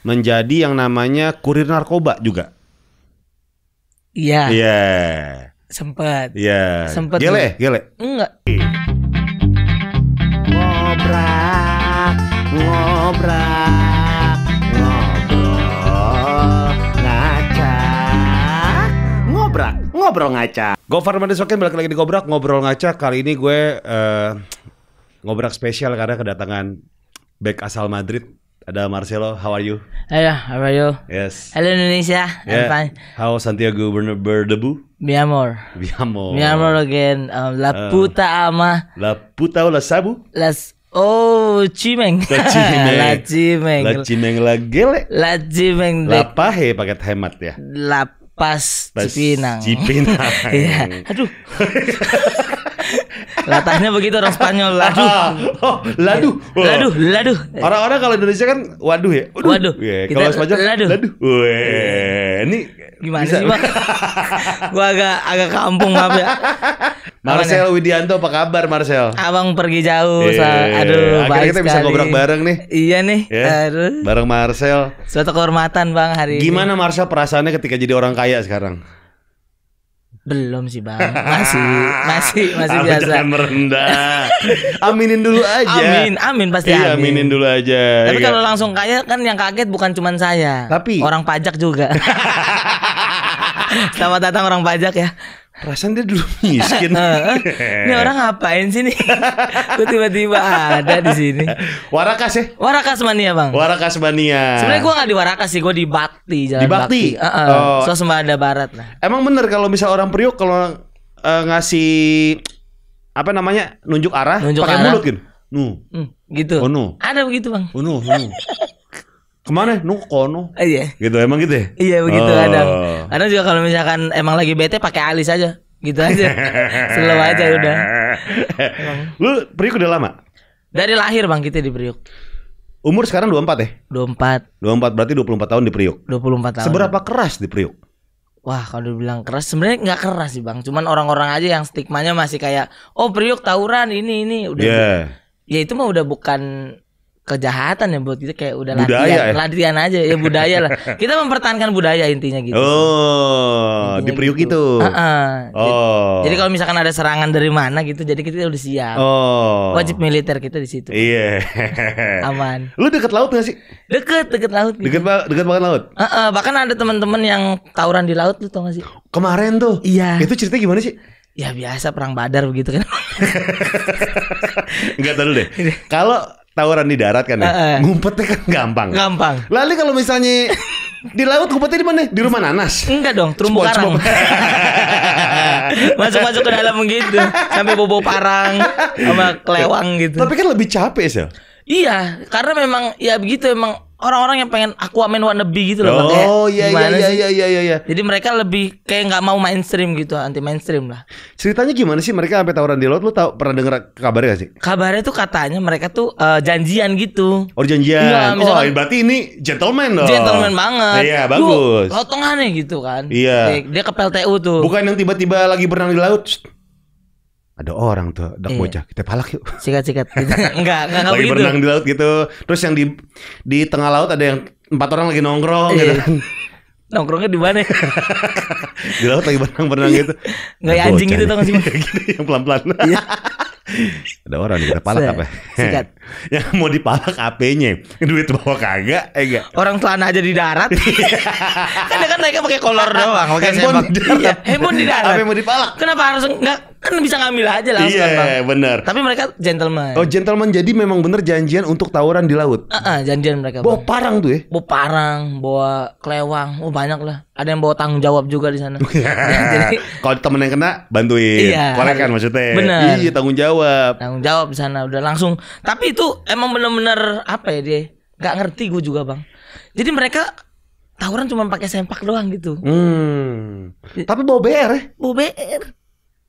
menjadi yang namanya kurir narkoba juga. Iya. Iya. Yeah. Sempat. Iya. Yeah. Sempat. Gele, gele. Enggak. Ngobrak, ngobrak, ngobrol, ngaca. ngobrak, ngobrol ngacak. Gofar Mandesokin balik lagi di Gobrak, ngobrol ngaca. Kali ini gue uh, ngobrak spesial karena kedatangan back asal Madrid ada Marcelo, how are you? Hello, how are you? Yes. Hello Indonesia, yeah. I'm fine. How Santiago Bernabeu? Mi amor. Mi amor. Mi amor again. Um, la uh, puta ama. La puta o la sabu? Las Oh, cimeng. La cimeng. la cimeng. La cimeng la gele. La cimeng. La pahe paket hemat ya. La pas, pas Cipinang. Cipinang. Iya. Aduh. Latarnya begitu orang Spanyol. Ah, ladu. Ah, oh, ladu. Iya. Oh. Ladu, ladu. Orang-orang kalau Indonesia kan waduh ya. Waduh. waduh. Yeah, kalau Spanyol ladu. Laduh Weh, ini gimana bisa. sih, Bang? Gue agak agak kampung maaf ya. Marcel Widianto apa kabar Marcel? Abang pergi jauh, yeah. sa aduh. Akhirnya kita sekali. bisa ngobrol bareng nih. Iya nih. Yeah. Aduh. Bareng Marcel. Suatu kehormatan Bang hari Gimana ini. Gimana Marcel perasaannya ketika jadi orang kaya sekarang? Belum sih bang, masih masih masih biasa. Jangan merendah. aminin dulu aja. Amin, amin pasti iya, aminin dulu aja. Tapi iya. kalau langsung kaya kan yang kaget bukan cuma saya. Tapi orang pajak juga. Selamat datang orang pajak ya. Perasaan dia dulu miskin. Ini orang ngapain sih nih? Kok tiba-tiba ada di sini. Warakas ya? Warakas mania bang. Warakas mania. Sebenarnya gue nggak di Warakas sih, gue di Bakti. Jalan di Bakti. Bakti. Uh -uh. Oh. ada Barat lah. Emang bener kalau misal orang Priok kalau uh, ngasih apa namanya nunjuk arah pakai mulut gitu. Nu. Hmm, gitu. Oh, no. Ada begitu bang. Oh, no, no. kemana nu kono iya gitu emang gitu ya iya begitu oh. kadang karena juga kalau misalkan emang lagi bete pakai alis aja gitu aja Selalu aja udah lu priuk udah lama dari lahir bang kita di priuk umur sekarang dua 24 ya dua empat berarti dua puluh empat tahun di priuk empat tahun seberapa ya. keras di priuk Wah kalau dibilang keras sebenarnya nggak keras sih bang, cuman orang-orang aja yang stigmanya masih kayak oh priuk tawuran ini ini udah yeah. ya itu mah udah bukan kejahatan ya buat kita kayak udah budaya, latihan, ya? latihan aja ya budaya lah. Kita mempertahankan budaya intinya gitu. Oh, intinya di Priuk gitu. itu. Uh -uh. Oh. Jadi, jadi kalau misalkan ada serangan dari mana gitu, jadi kita udah siap. Oh. Wajib militer kita di situ. Iya. Yeah. Aman. Lu deket laut gak sih? Deket, deket laut. Gitu. Deket, ba deket banget laut. Uh -uh. Bahkan ada teman-teman yang tawuran di laut lu tau gak sih? Kemarin tuh. Iya. Itu cerita gimana sih? Ya biasa perang Badar begitu kan. Enggak tahu deh. Kalau tawuran di darat kan ya. Uh, uh. Ngumpetnya kan gampang. Gampang. Lalu kalau misalnya di laut ngumpetnya di mana? Di rumah nanas. Enggak dong, terumbu karang. Masuk-masuk ke dalam gitu sampai bobo parang sama kelewang gitu. Tapi kan lebih capek sih. Iya, karena memang ya begitu emang orang-orang yang pengen Aquaman wannabe gitu loh. Oh iya iya iya, iya iya iya iya. Jadi mereka lebih kayak nggak mau mainstream gitu, anti mainstream lah. Ceritanya gimana sih mereka sampai tawuran di laut? lo tahu pernah denger kabarnya gak sih? Kabarnya tuh katanya mereka tuh uh, janjian gitu. Oh janjian. Iya, oh berarti ini gentleman Gentleman banget. Iya bagus. Lu, tengah nih gitu kan. Iya. Dia, dia ke PLTU tuh. Bukan yang tiba-tiba lagi berenang di laut ada orang tuh ada iya. bocah kita palak yuk sikat sikat gitu. enggak enggak lagi berenang di laut gitu terus yang di di tengah laut ada yang empat orang lagi nongkrong gitu. iya. gitu nongkrongnya di mana di laut lagi berenang berenang gitu nggak ya anjing gitu tuh gak sih yang pelan pelan iya. Ada orang kita palak apa? Sikat. yang mau dipalak apenya? Duit bawa kagak, eh, enggak. Orang celana aja di darat. kan kan mereka pakai kolor doang, pakai handphone. Iya, handphone di darat. Apa mau dipalak? Kenapa harus enggak kan bisa ngambil aja langsung Iya, yeah, benar. Tapi mereka gentleman. Oh, gentleman jadi memang benar janjian untuk tawuran di laut. Heeh, uh -uh, janjian mereka. Bawa parang tuh ya. Bawa parang, bawa kelewang, oh banyak lah ada yang bawa tanggung jawab juga di sana. Iya. Jadi kalau temen yang kena bantuin, iya, korekan maksudnya. Bener. Iya tanggung jawab. Tanggung jawab di sana udah langsung. Tapi itu emang bener-bener apa ya dia? Gak ngerti gue juga bang. Jadi mereka tawuran cuma pakai sempak doang gitu. Hmm. Tapi bawa BR ya? Bawa BR.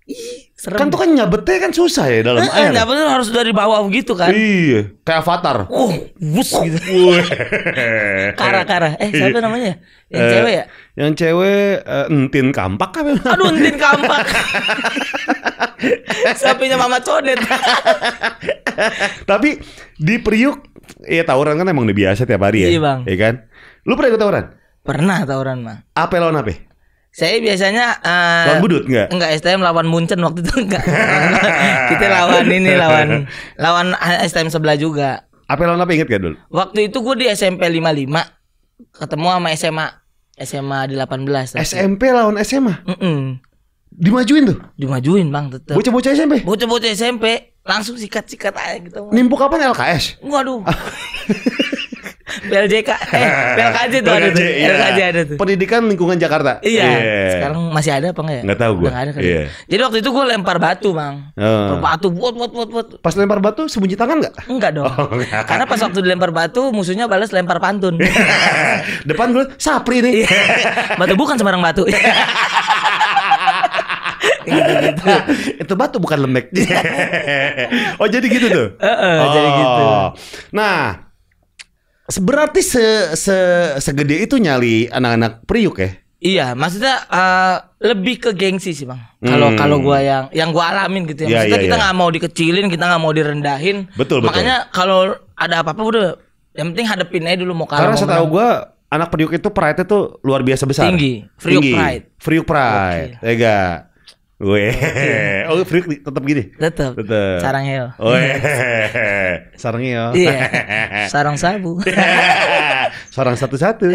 Ih, Serem. Kan tuh kan nyabetnya kan susah ya dalam eh, air. Nyabetnya harus dari bawah gitu kan. Iya, kayak avatar. Uh, bus gitu. kara kara. Eh siapa iya. namanya? Yang eh, cewek ya? Yang cewek uh, entin kampak kan? Aduh entin kampak. Sapinya mama codet. Tapi di Priuk ya tawuran kan emang udah biasa tiap hari ya. Iya bang. Iya kan. Lu pernah ikut tawuran? Pernah tawuran mah. Apa lawan apa? Saya biasanya uh, lawan Budut enggak? Enggak, STM lawan Munchen waktu itu enggak. Kita lawan ini lawan lawan STM sebelah juga. Apa lawan apa inget gak dulu? Waktu itu gue di SMP 55 ketemu sama SMA SMA di 18. Tapi. SMP lawan SMA? Mm -mm. Dimajuin tuh? Dimajuin bang tetep Bocah-bocah SMP? Bocah-bocah SMP Langsung sikat-sikat aja gitu Nimpuk kapan LKS? Waduh PLJK eh PLKJ tuh PLKJ, ada tuh. Iya. PLKJ ada tuh. Pendidikan lingkungan Jakarta. Iya. Yeah. Sekarang masih ada apa enggak ya? Enggak tahu gue. Enggak ada kan. Yeah. Jadi waktu itu gue lempar batu, Bang. Uh. Lempar batu buat buat buat buat. Pas lempar batu sembunyi tangan enggak? Enggak dong. Oh, enggak. Karena pas waktu dilempar batu musuhnya balas lempar pantun. Depan gue sapri nih. Iya. batu bukan sembarang batu. gitu, gitu. itu batu bukan lembek. oh jadi gitu tuh. Uh -uh, oh. jadi gitu. Oh. Nah, berarti se, se segede itu nyali anak-anak priuk ya? Iya, maksudnya uh, lebih ke gengsi sih bang. Kalau hmm. kalau gue yang yang gue alamin gitu ya. Iya, maksudnya yeah, yeah, kita iya. nggak yeah. mau dikecilin, kita nggak mau direndahin. Betul Makanya kalau ada apa-apa udah, yang penting hadapin aja dulu mau kalah. Karena setahu gue anak priuk itu pride-nya tuh luar biasa besar. Tinggi, priuk pride. Priuk pride, okay. ya Weh. Oh, frik, tetap gini. Tetap. Tetap. Sarang heo. Weh. Sarang heo. Iya. Sarang sabu. Sarang satu-satu.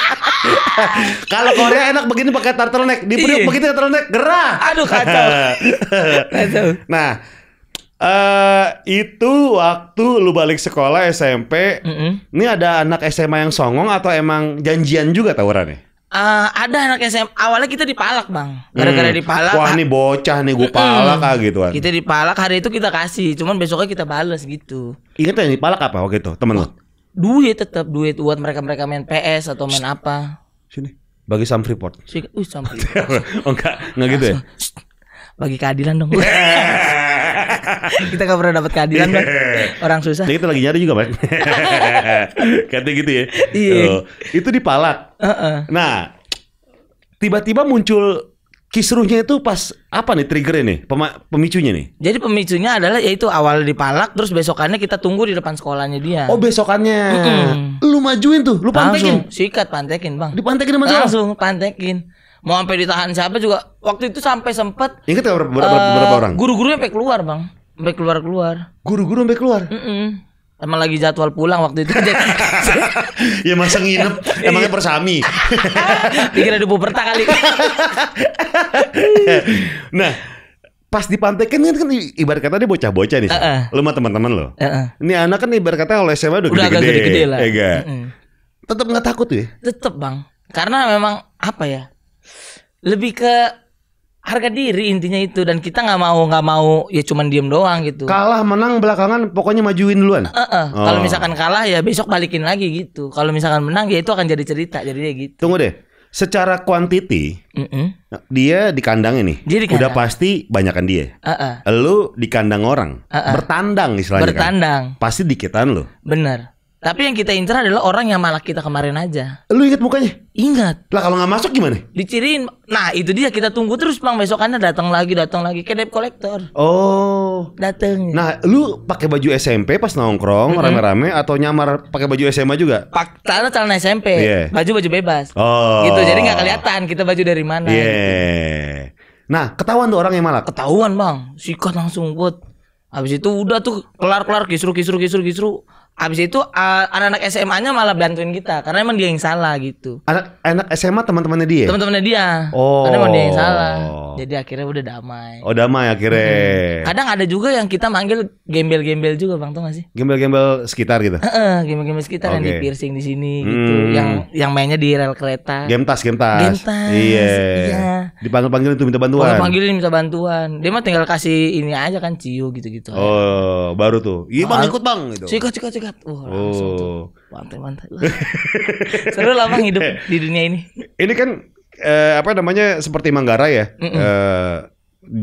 Kalau Korea enak begini pakai turtleneck, di Priuk iya. begitu turtleneck gerah. Aduh kacau. kacau. Nah, Uh, itu waktu lu balik sekolah SMP, mm -hmm. ini ada anak SMA yang songong atau emang janjian juga tawarannya? Uh, ada anak SMA awalnya kita dipalak bang gara-gara hmm. dipalak wah ini bocah nih gue palak hmm. ah gitu kan kita dipalak hari itu kita kasih cuman besoknya kita balas gitu ingat yang dipalak apa waktu itu temen lo duit tetap duit buat mereka mereka main PS atau main Shh. apa sini bagi Sam Freeport sih uh Sam Freeport oh, enggak enggak gitu ya bagi keadilan dong kita gak pernah dapat keadilan kan orang susah nah, kita lagi nyari juga mas kata gitu ya iya oh, itu di Palak uh -uh. nah tiba-tiba muncul kisruhnya itu pas apa nih trigger ini pemicunya nih jadi pemicunya adalah yaitu awal di palak terus besokannya kita tunggu di depan sekolahnya dia oh besokannya mm -hmm. lu majuin tuh lu pantekin langsung, sikat pantekin bang dipantekin sama langsung pantekin mau sampai ditahan siapa juga waktu itu sampai sempet inget ya berapa, berapa, eh, berapa orang guru-gurunya sampai keluar bang sampai keluar keluar guru-guru sampai keluar mm -mm. Emang lagi jadwal pulang waktu itu Ya masa nginep Emangnya persami iya. Dikira debu perta kali Nah Pas di pantai kan kan, kan ibarat kata dia bocah-bocah nih. Uh-uh. Lu sama teman-teman lo. Uh-uh. Ini anak kan ibarat kata oleh SMA udah, gede-gede. Agak gede-gede lah. Ega. Ya kan? Mm. Tetep nggak takut ya? Tetep bang. Karena memang apa ya? Lebih ke harga diri intinya itu dan kita nggak mau nggak mau ya cuman diem doang gitu kalah menang belakangan pokoknya majuin duluan uh -uh. oh. kalau misalkan kalah ya besok balikin lagi gitu kalau misalkan menang ya itu akan jadi cerita jadi jadinya gitu tunggu deh secara kuantiti mm -mm. dia di kandang ini dia di kandang. udah pasti banyakan dia uh -uh. lu di kandang orang uh -uh. bertandang istilahnya kan. bertandang kan? pasti dikitan lu bener tapi yang kita incer adalah orang yang malah kita kemarin aja. Lu ingat mukanya? Ingat. Lah kalau nggak masuk gimana? Diciriin. Nah itu dia kita tunggu terus bang besokannya datang lagi datang lagi ke debt collector. Oh. Datang. Nah lu pakai baju SMP pas nongkrong mm-hmm. rame-rame atau nyamar pakai baju SMA juga? Pak tanah celana SMP. Yeah. Baju baju bebas. Oh. Gitu jadi nggak kelihatan kita baju dari mana. Yeah. Gitu. Nah ketahuan tuh orang yang malah. Ketahuan bang. Sikat langsung buat. Habis itu udah tuh kelar kelar kisru kisru kisru kisru Abis itu eh, anak-anak SMA-nya malah bantuin kita karena emang dia yang salah gitu. Anak anak SMA teman-temannya dia. Teman-temannya dia. Oh. Karena emang dia yang oh. salah. Jadi akhirnya udah damai. Oh, damai akhirnya. Hmm. Kadang ada juga yang kita manggil gembel-gembel juga Bang, tuh masih? sih? Gembel-gembel sekitar gitu. Heeh, gembel-gembel sekitar okay. yang di piercing di sini hmm. gitu, yang yang mainnya di rel kereta. Gemtas, gemtas. Gemtas. Iya. iya. Dipanggil-panggil itu minta bantuan. Panggil panggilin minta bantuan. Dia mah tinggal kasih ini aja kan ciu gitu-gitu. Oh, baru tuh. Iya, Bang, ikut Bang gitu. Cika, cika, cika bulat. Wah, oh. tuh. Pantai mantai. Seru lah Bang hidup di dunia ini. Ini kan eh, apa namanya seperti Manggarai ya. Mm -mm. Eh,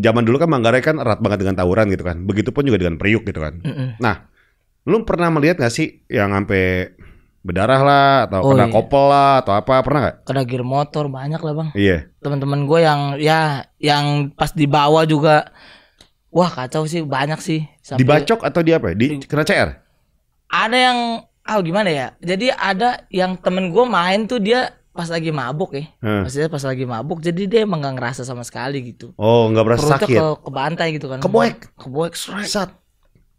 zaman dulu kan Manggarai kan erat banget dengan tawuran gitu kan. Begitupun juga dengan Priuk gitu kan. Mm -mm. Nah, lu pernah melihat gak sih yang sampai berdarah lah atau oh, kena iya. kopel lah atau apa pernah gak? Kena gear motor banyak lah bang. Iya. Yeah. Teman-teman gue yang ya yang pas dibawa juga, wah kacau sih banyak sih. Sampai... Dibacok atau di apa? Ya? Di kena CR? ada yang ah oh gimana ya jadi ada yang temen gue main tuh dia pas lagi mabuk ya hmm. maksudnya pas lagi mabuk jadi dia emang gak ngerasa sama sekali gitu oh nggak merasa Perutnya sakit ke, ke bantai gitu kan keboek keboek seret Sat.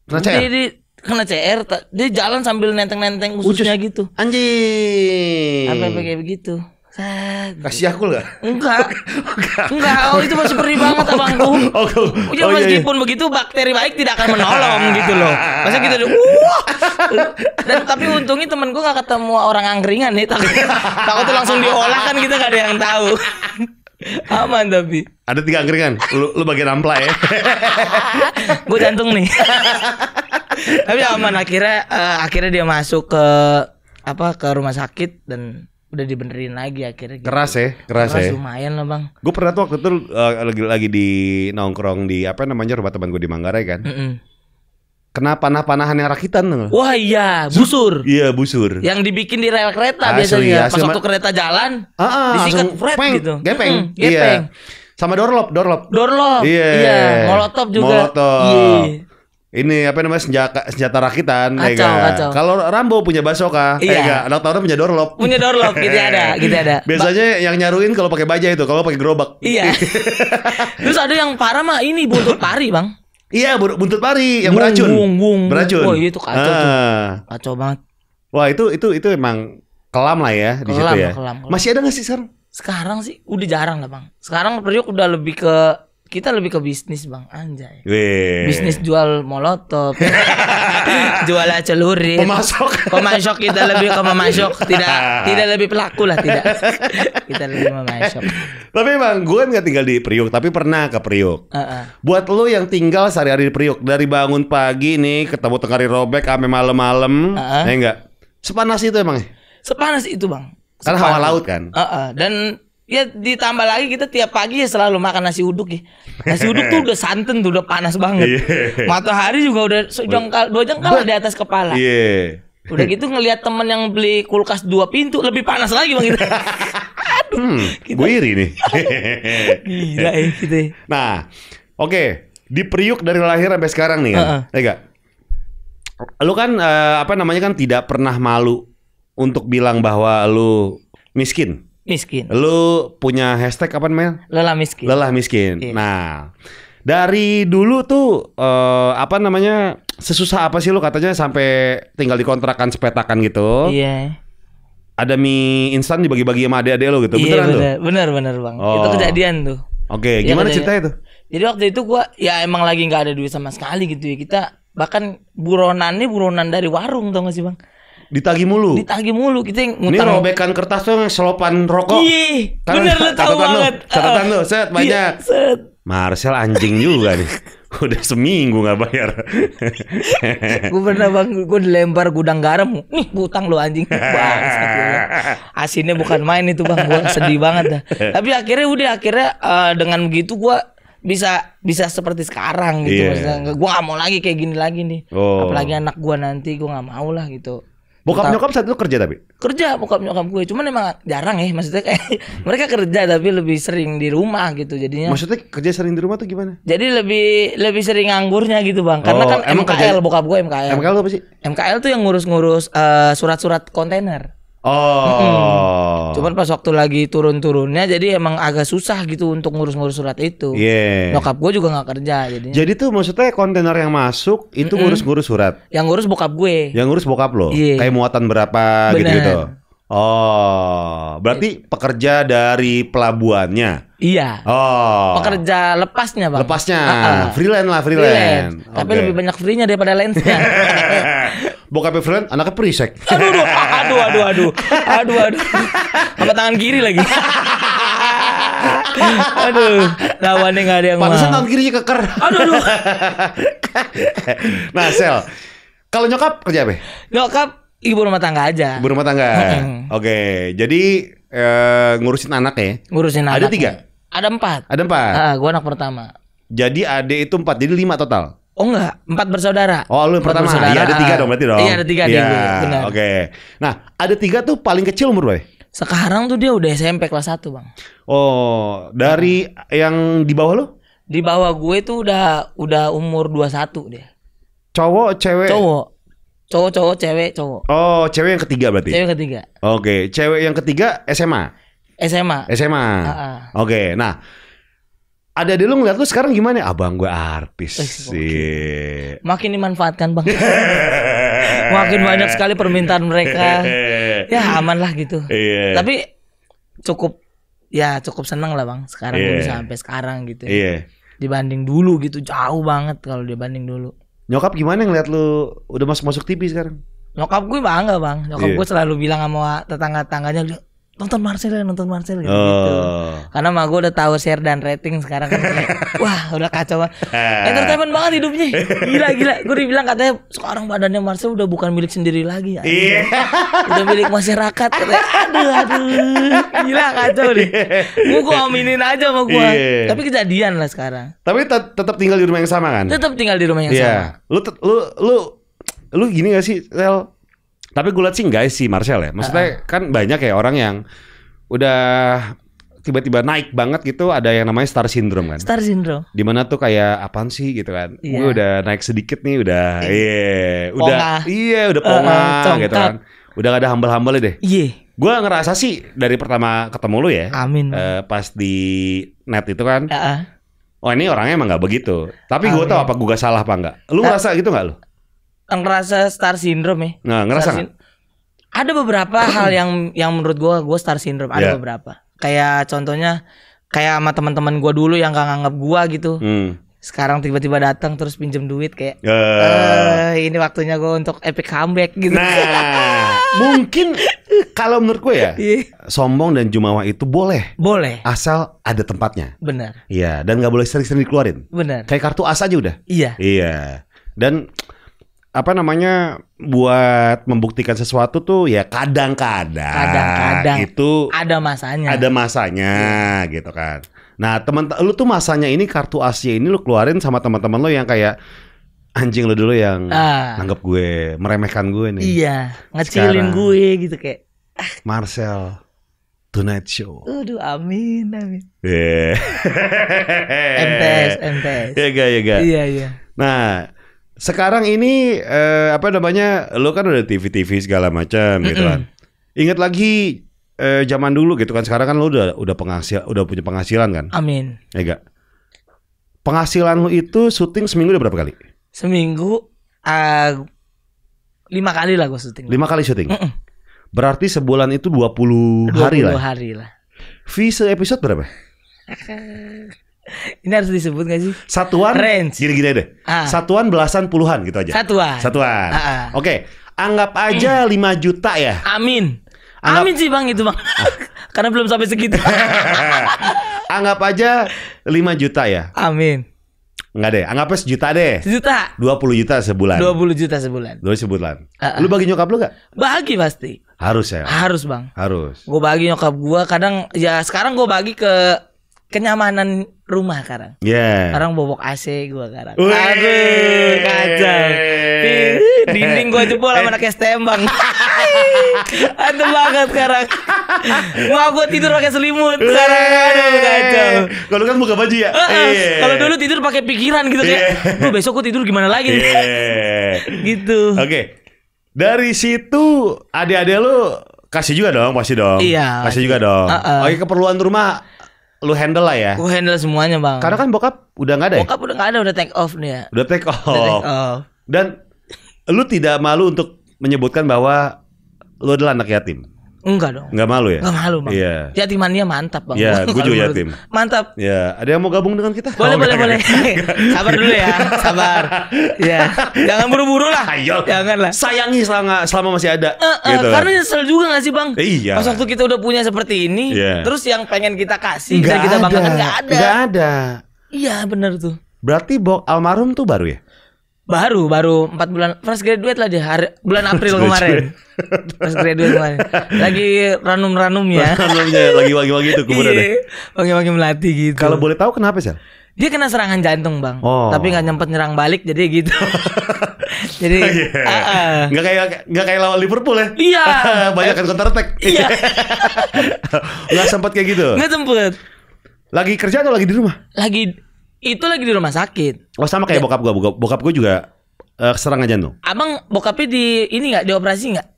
kena CR dia, kena CR dia jalan sambil nenteng-nenteng ususnya Ucus. gitu anjing apa kayak begitu Gitu. Kasih aku gak? Enggak. enggak. Enggak. Oh, itu masih perih banget oh, abangku Oh, oh, oh, oh, meskipun iya. iya. begitu bakteri baik tidak akan menolong gitu loh. Masa gitu Wah. Dan tapi untungnya temen gue gak ketemu orang angkringan nih. Takut, tuh langsung diolah kan kita gak ada yang tahu. Aman tapi. Ada tiga angkringan. Lu lu bagian ampla ya. gue jantung nih. tapi aman akhirnya uh, akhirnya dia masuk ke apa ke rumah sakit dan udah dibenerin lagi akhirnya gitu. keras ya keras, keras ya lumayan loh bang gue pernah tuh waktu itu uh, lagi lagi di nongkrong di apa namanya rumah teman gue di Manggarai kan mm -mm. Kena panah-panahan yang rakitan Wah iya, busur. Iya, busur. Yang dibikin di rel kereta asli, biasanya. Asli, iya, Pas waktu kereta jalan, ah, ah, disikat fret gitu. Gepeng. Mm -hmm, gepeng. Iya. Sama dorlop, dorlop. Dorlop. Yeah. Iya. Molotov juga. Molotov. Iya. Yeah ini apa namanya senjata senjata rakitan ya kacau, ya Kalau Rambo punya basoka, ya iya. Kan? Gitu ya Anak tawuran punya dorlop. Punya dorlop gitu ada, gitu ya ada. Biasanya ba yang nyaruin kalau pakai baja itu, kalau pakai gerobak. Iya. Terus ada yang parah mah ini buntut pari, Bang. Iya, buntut pari yang wung, beracun. Wung, wung, beracun. Wah, itu kacau ah. tuh. Kacau banget. Wah, itu itu itu emang kelam lah ya kelam, di situ ya. Kelam, kelam. Masih ada nggak sih sekarang? Sekarang sih udah jarang lah, Bang. Sekarang periuk udah lebih ke kita lebih ke bisnis bang anjay Wee. bisnis jual molotov jual celurit pemasok pemasok kita lebih ke pemasok tidak tidak lebih pelaku lah tidak kita lebih pemasok tapi bang gue kan nggak tinggal di Priok, tapi pernah ke Priok. uh -uh. buat lo yang tinggal sehari-hari di Priok, dari bangun pagi nih ketemu tengkari robek sampai malam-malam uh -uh. ya enggak sepanas itu emang ya? sepanas itu bang sepanas. karena hawa laut kan uh -uh. dan Ya ditambah lagi kita tiap pagi ya selalu makan nasi uduk ya. Nasi uduk tuh udah santen tuh udah panas banget. Yeah. Matahari juga udah sejengkal dua jengkal di atas kepala. Iya. Yeah. Udah gitu ngelihat temen yang beli kulkas dua pintu lebih panas lagi bang kita. Aduh, hmm, kita... gue iri nih. Gila ya kita. Nah, oke, okay. di Priuk dari lahir sampai sekarang nih kan. Uh -uh. Lu kan uh, apa namanya kan tidak pernah malu untuk bilang bahwa lu miskin miskin. Lu punya hashtag apa Mel? Lelah miskin. Lelah miskin. Iya. Nah, dari dulu tuh uh, apa namanya? Sesusah apa sih lu katanya sampai tinggal di kontrakan sepetakan gitu? Iya. Ada mie instan dibagi-bagi sama adik-adik lo gitu. Iya, Beneran bener, tuh? Bener, bener Bang. Itu oh. kejadian tuh. Oke, iya, gimana ceritanya tuh? Jadi waktu itu gua ya emang lagi nggak ada duit sama sekali gitu ya. Kita bahkan buronannya buronan dari warung tau gak sih, Bang? Ditagi mulu. Ditagi mulu kita yang Ini robekan kertas tuh yang selopan rokok. Iya. Bener lu tahu banget. Lu, catatan lu, set banyak. set. Marcel anjing juga nih. Udah seminggu nggak bayar. gue pernah bang, gue dilempar gudang garam. Nih, lo lu anjing. Bang, asinnya bukan main itu bang. Gue sedih banget dah. Tapi akhirnya udah akhirnya uh, dengan begitu gue bisa bisa seperti sekarang gitu yeah. maksudnya gue gak mau lagi kayak gini lagi nih oh. apalagi anak gue nanti gue gak mau lah gitu Bokap nyokap saat itu kerja tapi? Kerja bokap nyokap gue, cuman emang jarang ya maksudnya kayak mereka kerja tapi lebih sering di rumah gitu jadinya. Maksudnya kerja sering di rumah tuh gimana? Jadi lebih lebih sering nganggurnya gitu bang, karena oh, kan MKL kerja... bokap gue MKL. MKL apa sih? MKL tuh yang ngurus-ngurus uh, surat-surat kontainer. Oh. Hmm. Cuman pas waktu lagi turun-turunnya jadi emang agak susah gitu untuk ngurus-ngurus surat itu. Iya. Yeah. Nyokap gue juga nggak kerja jadi. Jadi tuh maksudnya kontainer yang masuk itu ngurus-ngurus surat. Yang ngurus bokap gue. Yang ngurus bokap lo. Yeah. Kayak muatan berapa gitu-gitu. Oh, berarti gitu. pekerja dari pelabuhannya? Iya. Oh. Pekerja lepasnya bang. Lepasnya, uh-uh. freelance lah freelance. freelance. Okay. Tapi lebih banyak free-nya daripada lens-nya. Bokapnya freelance, anaknya perisek. Aduh, aduh, aduh, aduh, aduh, aduh, Apa tangan kiri lagi. aduh, lawannya yang ada yang Pantesan tangan kirinya keker. Aduh, aduh. nah, Sel, kalau nyokap kerja apa? Nyokap Ibu rumah tangga aja. Ibu rumah tangga. Oke, jadi uh, ngurusin anak ya. Ngurusin anak. Ada tiga. Ada empat. Ada empat. Ah, gua anak pertama. Jadi ade itu empat, jadi lima total. Oh enggak, empat bersaudara. Oh lu yang pertama. Iya ada tiga ah. dong berarti dong. Iya ada tiga ya, Oke. Okay. Nah ada tiga tuh paling kecil umur boy. Sekarang tuh dia udah SMP kelas satu bang. Oh dari hmm. yang di bawah lo? Di bawah gue tuh udah udah umur dua satu dia. Cowok cewek? Cowok. Cowok, cowok, cewek, cowok. Oh, cewek yang ketiga berarti. Cewek ketiga. Oke, okay. cewek yang ketiga SMA. SMA. SMA. Uh ah, -uh. Ah. Oke, okay. nah ada di lu ngeliat lu sekarang gimana? Abang gue artis eh, sih. Makin dimanfaatkan bang. makin banyak sekali permintaan mereka. ya aman lah gitu. Yeah. Tapi cukup ya cukup seneng lah bang. Sekarang yeah. gue iya. bisa sampai sekarang gitu. Ya. Iya. Yeah. Dibanding dulu gitu jauh banget kalau dibanding dulu. Nyokap gimana ngeliat lu udah masuk-masuk TV sekarang? Nyokap gue bangga bang. Nyokap yeah. gue selalu bilang sama tetangga-tangganya nonton Marcel ya nonton Marcel gitu. Oh. Karena mah gue udah tahu share dan rating sekarang kan kayak, wah udah kacau banget. Eh. Entertainment banget hidupnya. Gila gila. Gue dibilang katanya sekarang badannya Marcel udah bukan milik sendiri lagi. Iya. Yeah. Udah milik masyarakat. Katanya, aduh aduh. Gila kacau nih Gue gue aminin aja sama gue. Yeah. Tapi kejadian lah sekarang. Tapi tet tetap tinggal di rumah yang sama kan? Tetap tinggal di rumah yang yeah. sama. Lu lu lu lu gini gak sih, Sel? Tapi gue liat sih enggak sih Marcel ya. Maksudnya uh -uh. kan banyak ya orang yang udah tiba-tiba naik banget gitu ada yang namanya star syndrome kan. Star syndrome. Dimana tuh kayak apaan sih gitu kan. Yeah. Gue udah naik sedikit nih udah iya yeah. udah iya udah ponga uh, gitu kan. Udah gak ada humble humble deh. Iya. Yeah. Gue ngerasa sih dari pertama ketemu lu ya. Amin. Uh, pas di net itu kan. Uh -uh. Oh ini orangnya emang gak begitu. Tapi gue tau apa gue salah apa enggak. Lu nah, ngerasa gitu gak lu? ngerasa star syndrome ya. Nah, ngerasa gak? Ada beberapa hal yang yang menurut gua gua star syndrome, ada yeah. beberapa. Kayak contohnya kayak sama teman-teman gua dulu yang gak nganggap gua gitu. Hmm. Sekarang tiba-tiba datang terus pinjem duit kayak uh. ini waktunya gua untuk epic comeback gitu. Nah, mungkin kalau menurut gue ya, iya. sombong dan jumawa itu boleh. Boleh. Asal ada tempatnya. Benar. Iya, dan nggak boleh sering-sering dikeluarin. Benar. Kayak kartu as aja udah. Iya. Iya. Dan apa namanya buat membuktikan sesuatu tuh ya kadang-kadang kadang-kadang itu ada masanya ada masanya hmm. gitu kan nah teman lu tuh masanya ini kartu Asia ini lu keluarin sama teman-teman lu yang kayak anjing lu dulu yang uh, ah. anggap gue meremehkan gue nih iya ngecilin Sekarang, gue gitu kayak ah. Marcel Tonight Show. Aduh, amin, amin. Yeah. MTS, MTS. Ya, ga, ya, ga. Iya, iya. Nah, sekarang ini eh, apa namanya? Lo kan udah TV-TV segala macam gitu kan. Ingat lagi eh, zaman dulu gitu kan. Sekarang kan lo udah udah penghasil, udah punya penghasilan kan? Amin. Ya Penghasilan lo itu syuting seminggu udah berapa kali? Seminggu uh, lima kali lah gue syuting. Lima kali syuting. Mm -mm. Berarti sebulan itu 20 hari lah ya? lah. 20 hari lah. Visa episode berapa? Ini harus disebut gak sih? Satuan range. Gini-gini deh. Ah. Satuan belasan puluhan gitu aja. Satuan. Satuan. Ah, ah. Oke, anggap aja mm. 5 juta ya. Amin. Anggap... Amin sih Bang itu, Bang. Karena belum sampai segitu. anggap aja 5 juta ya. Amin. Enggak deh, anggapnya sejuta deh. Sejuta. 20 juta sebulan. 20 juta sebulan. 20 sebulan. Uh -uh. Lu bagi nyokap lu gak? Bagi pasti. Harus ya. Harus, Bang. Harus. Gue bagi nyokap gua kadang ya sekarang gue bagi ke kenyamanan rumah sekarang. Yeah. Orang bobok AC gua sekarang. Aduh, kacau. Dinding gua jebol sama anaknya tembang. Aduh banget sekarang. Mau gua tidur pakai selimut sekarang. Aduh, kacau. Kalau kan buka baju ya. Uh, uh. Kalau dulu tidur pakai pikiran gitu kayak, iya. "Duh, besok gua tidur gimana lagi?" Iya. gitu. Oke. Okay. Dari situ adik-adik lu kasih juga dong, pasti dong. Iya. Kasih juga dong. Uh -uh. Oke, keperluan rumah lu handle lah ya. Gue handle semuanya bang. Karena kan bokap udah nggak ada. Ya? Bokap ya? udah nggak ada, udah take off nih ya. Udah take off. Udah take off. Dan lu tidak malu untuk menyebutkan bahwa lu adalah anak yatim. Enggak dong. Enggak malu ya? Enggak malu, Bang. Iya. Yeah. mantap, Bang. Iya, yeah, gue juga yatim. Mantap. Iya, ada yang mau gabung dengan kita? Boleh, oh, boleh, boleh. sabar dulu ya, sabar. Iya. Jangan buru-buru lah. Ayo. Jangan Janganlah. Sayangi selama selama masih ada. Uh, uh, gitu. Kan? Karena nyesel juga gak sih, Bang? Iya. Pas waktu kita udah punya seperti ini, yeah. terus yang pengen kita kasih, gak kita banggakan enggak ada. Enggak ada. Iya, benar tuh. Berarti Bok almarhum tuh baru ya? Baru, baru empat bulan fresh graduate lah dia hari, bulan April kemarin. fresh graduate kemarin. Lagi ranum-ranumnya. Ranumnya lagi wangi-wangi itu kemudian iya, ya. Wangi-wangi melati gitu. Kalau boleh tahu kenapa sih? Dia kena serangan jantung, Bang. Oh. Tapi nggak nyempet nyerang balik jadi gitu. jadi yeah. Iya. uh -uh. nggak kayak nggak kayak lawan Liverpool ya? Iya. Banyak kan counter attack. Iya. nggak sempet kayak gitu. Nggak sempet Lagi kerja atau lagi di rumah? Lagi itu lagi di rumah sakit. Oh sama kayak ya. bokap gue, bokap, bokap gue juga uh, aja tuh. Abang bokapnya di ini nggak dioperasi nggak?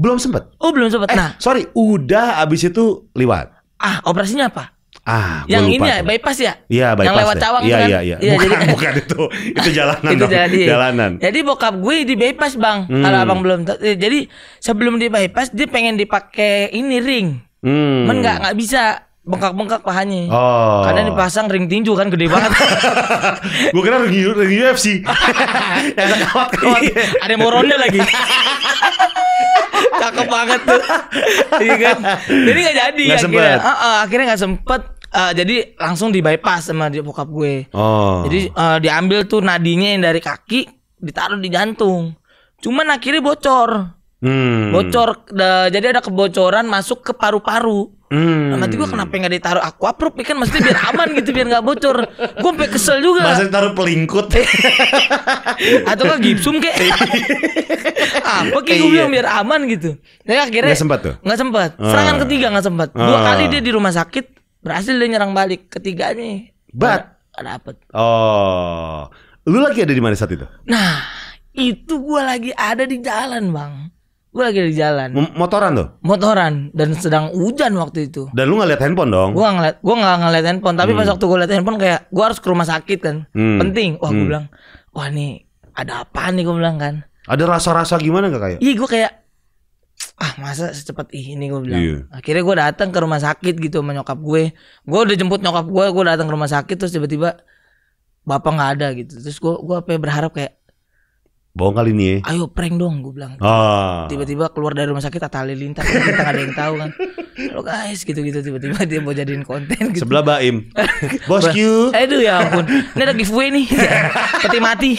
Belum sempet. Oh belum sempet. Eh, nah sorry, udah abis itu lewat. Ah operasinya apa? Ah, yang lupa, ini ya, bypass ya? Iya, bypass. Yang lewat deh. Ya. Cawang iya, kan? Iya, iya, iya. Bukan, jadi, bukan itu. Itu jalanan itu dong. Jadi, jalanan. Jadi bokap gue di bypass, Bang. Hmm. Kalau Abang belum eh, Jadi sebelum di bypass dia pengen dipakai ini ring. Hmm. Men nggak nggak bisa bengkak-bengkak pahanya. Oh. Karena dipasang ring tinju kan gede banget. Gue kira ring, ring UFC. Ada kawat-kawat. Ada mau ronde lagi. Cakep banget tuh. Iya kan? Jadi gak jadi gak akhirnya. Sempet. Uh, uh, akhirnya gak sempet uh, jadi langsung di bypass sama di bokap gue. Oh. Jadi uh, diambil tuh nadinya yang dari kaki ditaruh di jantung. Cuman akhirnya bocor. Hmm. Bocor, da, jadi ada kebocoran masuk ke paru-paru. Hmm. Nah, nanti gue kenapa nggak ditaruh aquaproof? Ya kan mesti biar aman gitu, biar nggak bocor. Gue sampai kesel juga. Masih taruh pelingkut? Atau nggak gipsum kek? Iya. apa kayak gue iya. bilang biar aman gitu. Nah akhirnya nggak sempat tuh? Nggak sempat. Ah. Serangan uh. ketiga nggak sempat. Uh. Dua ah. kali dia di rumah sakit berhasil dia nyerang balik. Ketiganya. Bat. apa? Oh. Lu lagi ada di mana saat itu? Nah, itu gue lagi ada di jalan bang Gue lagi di jalan. M motoran tuh? Motoran dan sedang hujan waktu itu. Dan lu nggak lihat handphone dong? Gua ngeliat, gue nggak ngeliat handphone. Tapi hmm. pas waktu gue liat handphone kayak gue harus ke rumah sakit kan, hmm. penting. Wah gue hmm. bilang, wah nih ada apa nih gue bilang kan? Ada rasa-rasa gimana gak kayak? Iya gue kayak ah masa secepat ini gue bilang yeah. akhirnya gue datang ke rumah sakit gitu sama nyokap gue gue udah jemput nyokap gue gue datang ke rumah sakit terus tiba-tiba bapak nggak ada gitu terus gue gue apa ya, berharap kayak Bohong kali ini ya. Ayo prank dong gue bilang. tiba ah. Tiba-tiba keluar dari rumah sakit Tata Halilintar kita gak ada yang tahu kan. Lo guys gitu-gitu tiba-tiba dia mau jadiin konten gitu. Sebelah Baim. Bosku. Aduh ya ampun. Ini ada giveaway nih. Peti mati.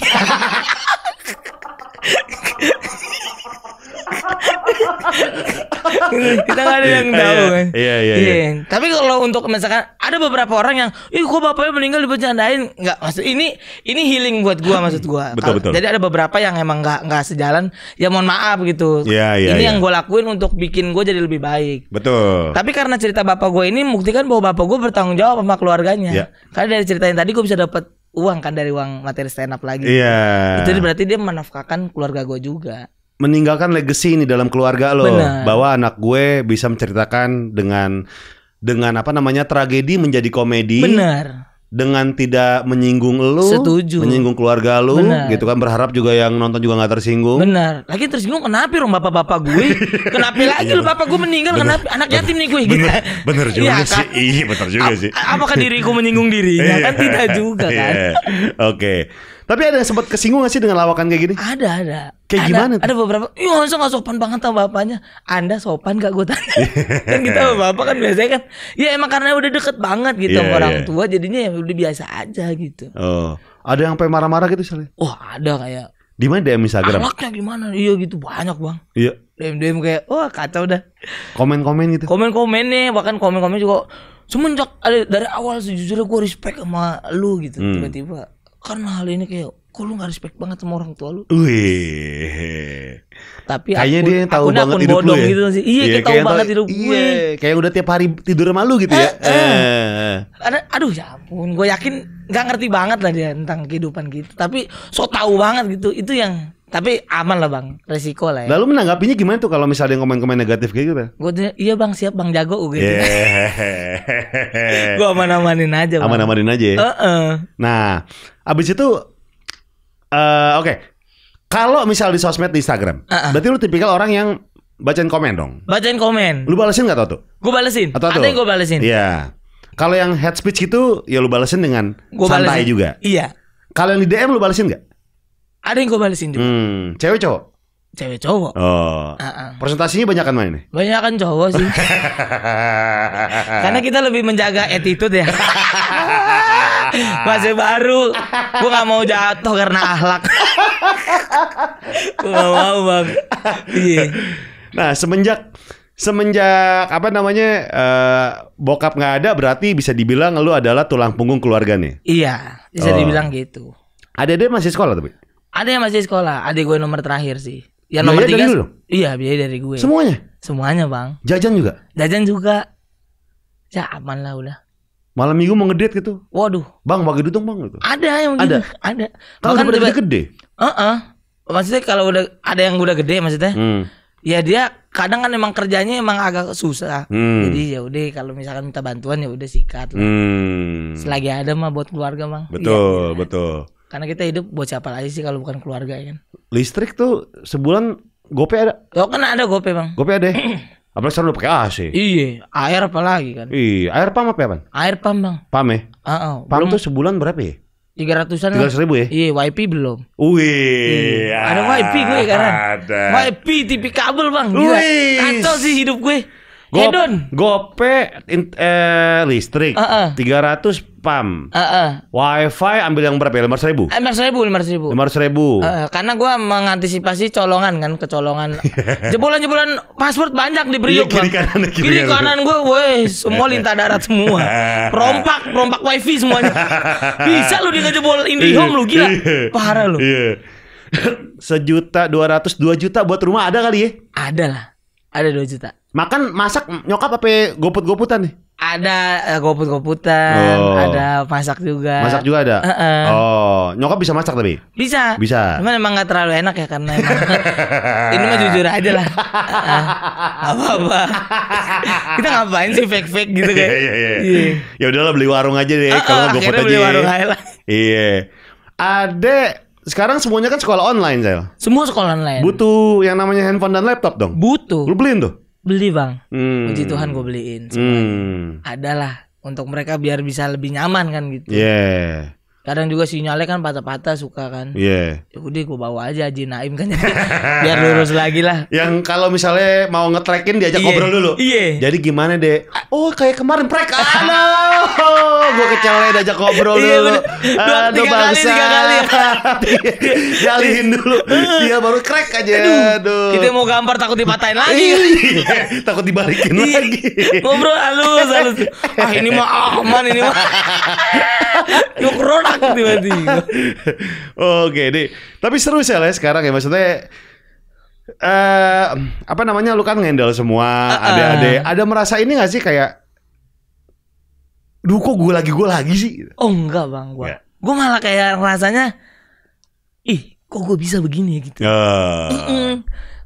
kita gak ada iya, yang tahu iya. kan. Iya, iya iya. Tapi kalau untuk misalkan ada beberapa orang yang, ih kok bapaknya meninggal dibercandain, nggak maksud ini ini healing buat gua maksud gua. betul betul. Jadi ada beberapa yang emang nggak nggak sejalan, ya mohon maaf gitu. Iya iya. ini yeah. yang gua lakuin untuk bikin gua jadi lebih baik. Betul. Tapi karena cerita bapak gua ini membuktikan bahwa bapak gua bertanggung jawab sama keluarganya. Yeah. Karena dari cerita yang tadi gua bisa dapat uang kan dari uang materi stand up lagi. Iya. Yeah. Itu berarti dia menafkahkan keluarga gue juga meninggalkan legacy ini dalam keluarga lo Bener. bahwa anak gue bisa menceritakan dengan dengan apa namanya tragedi menjadi komedi. Benar. Dengan tidak menyinggung lo, Setuju. menyinggung keluarga lo, gitu kan berharap juga yang nonton juga nggak tersinggung. Benar. Lagi tersinggung kenapa rom bapak-bapak gue? kenapa lagi iya. lo bapak gue meninggal? Bener. Kenapa anak yatim nih gue? Gitu. Bener, iya, juga ya, sih. Iya benar juga sih. Apakah diriku menyinggung diri, iya. kan tidak juga kan. Oke. Okay. Tapi ada yang sempat kesinggung gak sih dengan lawakan kayak gini? Ada, ada. Kayak ada, gimana? Tuh? Ada beberapa. Iya, masa gak sopan banget sama bapaknya? Anda sopan gak gue tanya? kan kita sama bapak kan biasanya kan. Ya emang karena udah deket banget gitu yeah, sama orang yeah. tua. Jadinya ya udah biasa aja gitu. Oh. Ada yang sampai marah-marah gitu misalnya? Oh ada kayak. Di mana DM Instagram? Alaknya gimana? Iya gitu banyak bang. Iya. DM DM kayak wah oh, kacau dah. Komen komen gitu. Komen komen nih bahkan komen komen juga semenjak eh, dari awal sejujurnya gue respect sama lu gitu hmm. tiba-tiba karena hal ini kayak kok lu gak respect banget sama orang tua lu Wih. tapi kayaknya dia yang tahu aku banget hidup lu ya? gitu sih iya, yeah, iya, kayak tahu banget hidup iya, gue kayak udah tiap hari tidur malu gitu ya eh. Eh. eh. aduh ya ampun gue yakin nggak ngerti banget lah dia tentang kehidupan gitu tapi so tahu banget gitu itu yang tapi aman lah bang, resiko lah ya. Lalu menanggapinya gimana tuh kalau misalnya komen-komen negatif kayak gitu? Gue iya bang siap bang jago gitu. Yeah. gue aman-amanin aja. Aman-amanin aja. Ya? Uh -uh. Nah Abis itu uh, oke. Okay. Kalau misal di sosmed di Instagram, uh-uh. berarti lu tipikal orang yang bacain komen dong. Bacain komen. Lu balesin gak tau tuh? Gue balesin. Atau Ada yang gue balesin. Iya. Kalau yang head speech gitu, ya lu balesin dengan gua santai balesin. juga. Iya. Kalau yang di DM lu balesin gak? Ada yang gue balesin juga. Hmm, cewek cowok? Cewek cowok. Oh. Uh-uh. Presentasinya banyak kan mana nih? Banyak kan cowok sih. Karena kita lebih menjaga attitude ya. masih baru gue nggak mau jatuh karena ahlak, gue nggak mau bang iya nah semenjak semenjak apa namanya uh, bokap nggak ada berarti bisa dibilang lu adalah tulang punggung keluarga nih iya bisa oh. dibilang gitu ada dia masih sekolah tapi ada yang masih sekolah ada gue nomor terakhir sih yang nomor tiga dari iya biaya dari gue semuanya semuanya bang jajan juga jajan juga ya aman lah udah Malam minggu mau ngedate gitu. Waduh. Bang, bagi duit dong bang gitu. Ada yang gitu. Ada. Ada. Kalau udah gede, gede. Uh -uh. Maksudnya kalau udah ada yang udah gede maksudnya. Hmm. Ya dia kadang kan emang kerjanya emang agak susah. Hmm. Jadi ya udah kalau misalkan minta bantuan ya udah sikat lah. Hmm. Selagi ada mah buat keluarga, Bang. Iya. Betul, ya, betul. Karena kita hidup buat siapa lagi sih kalau bukan keluarga ya kan. Listrik tuh sebulan gope ada? Oh kan ada gope bang. Gope ada. Apalagi udah pakai AC. Iya, air apa lagi kan. Iya, air pam apa ya, bang Air pam, Bang. Pam ya? Uh -uh, pam belum... tuh sebulan berapa ya? tiga ratusan tiga ratus ribu ya iya YP belum wih iya, ada YP gue ya, ada YP TV kabel bang Wih kacau sih hidup gue Gop, Hedon. Gope in, eh, listrik tiga uh ratus pam. Uh -uh. Wifi ambil yang berapa ya? Lima ratus ribu. Eh, lima ratus ribu, lima ribu. Lima ribu. Uh, karena gue mengantisipasi colongan kan, kecolongan. Jebolan-jebolan password banyak di Brio. Iya, kiri kanan, kiri, kiri kanan, kanan gue, woi semua lintah darat semua. Perompak, perompak wifi semuanya. Bisa lu dia jebol IndiHome lu gila, iya. parah lu. Iya. Sejuta dua ratus dua juta buat rumah ada kali ya? Ada lah. Ada 2 juta. Makan masak nyokap apa goput-goputan nih? Ada eh, goput-goputan, oh. ada masak juga. Masak juga ada. Uh -uh. Oh, nyokap bisa masak tapi? Bisa. Bisa. Cuman emang gak terlalu enak ya karena ini mah jujur aja lah. apa-apa. Kita ngapain sih fake-fake gitu kan? Iya iya iya. Ya udahlah beli warung aja deh uh -uh, kalau goput aja. Beli ya. warung aja lah. Iya. Ada sekarang semuanya kan sekolah online, saya. Semua sekolah online. Butuh yang namanya handphone dan laptop dong. Butuh. Lu beliin tuh? Beli, Bang. Hmm. Puji Tuhan gue beliin. Hmm. Adalah untuk mereka biar bisa lebih nyaman kan gitu. Yeah. Kadang juga sinyalnya kan patah-patah suka kan. Iya. Yeah. Ya udah gue bawa aja Haji Naim kan biar lurus lagi lah. Yang kalau misalnya mau ngetrekin diajak yeah. ngobrol dulu. Iya. Yeah. Jadi gimana deh? Oh kayak kemarin prek. Halo. Ah, Oh, gue kecelai diajak ngobrol iya, dulu. Iya, Dua, Aduh, tiga bangsa. kali, tiga kali. Jalihin dulu. Dia baru crack aja. Aduh. Aduh. Kita mau gambar takut dipatahin lagi. Iya, takut dibalikin iya, lagi. Ngobrol halus, halus. Ah, ini mah aman, ini mah. Yuk ronak tiba-tiba. Oke, deh. Tapi seru sih lah sekarang ya. Maksudnya uh, apa namanya lu kan ngendel semua uh ah, -uh. Ah. ada ada ada merasa ini gak sih kayak Duh kok gue lagi gue lagi sih Oh enggak bang gue Gue malah kayak rasanya Ih kok gue bisa begini ya gitu uh.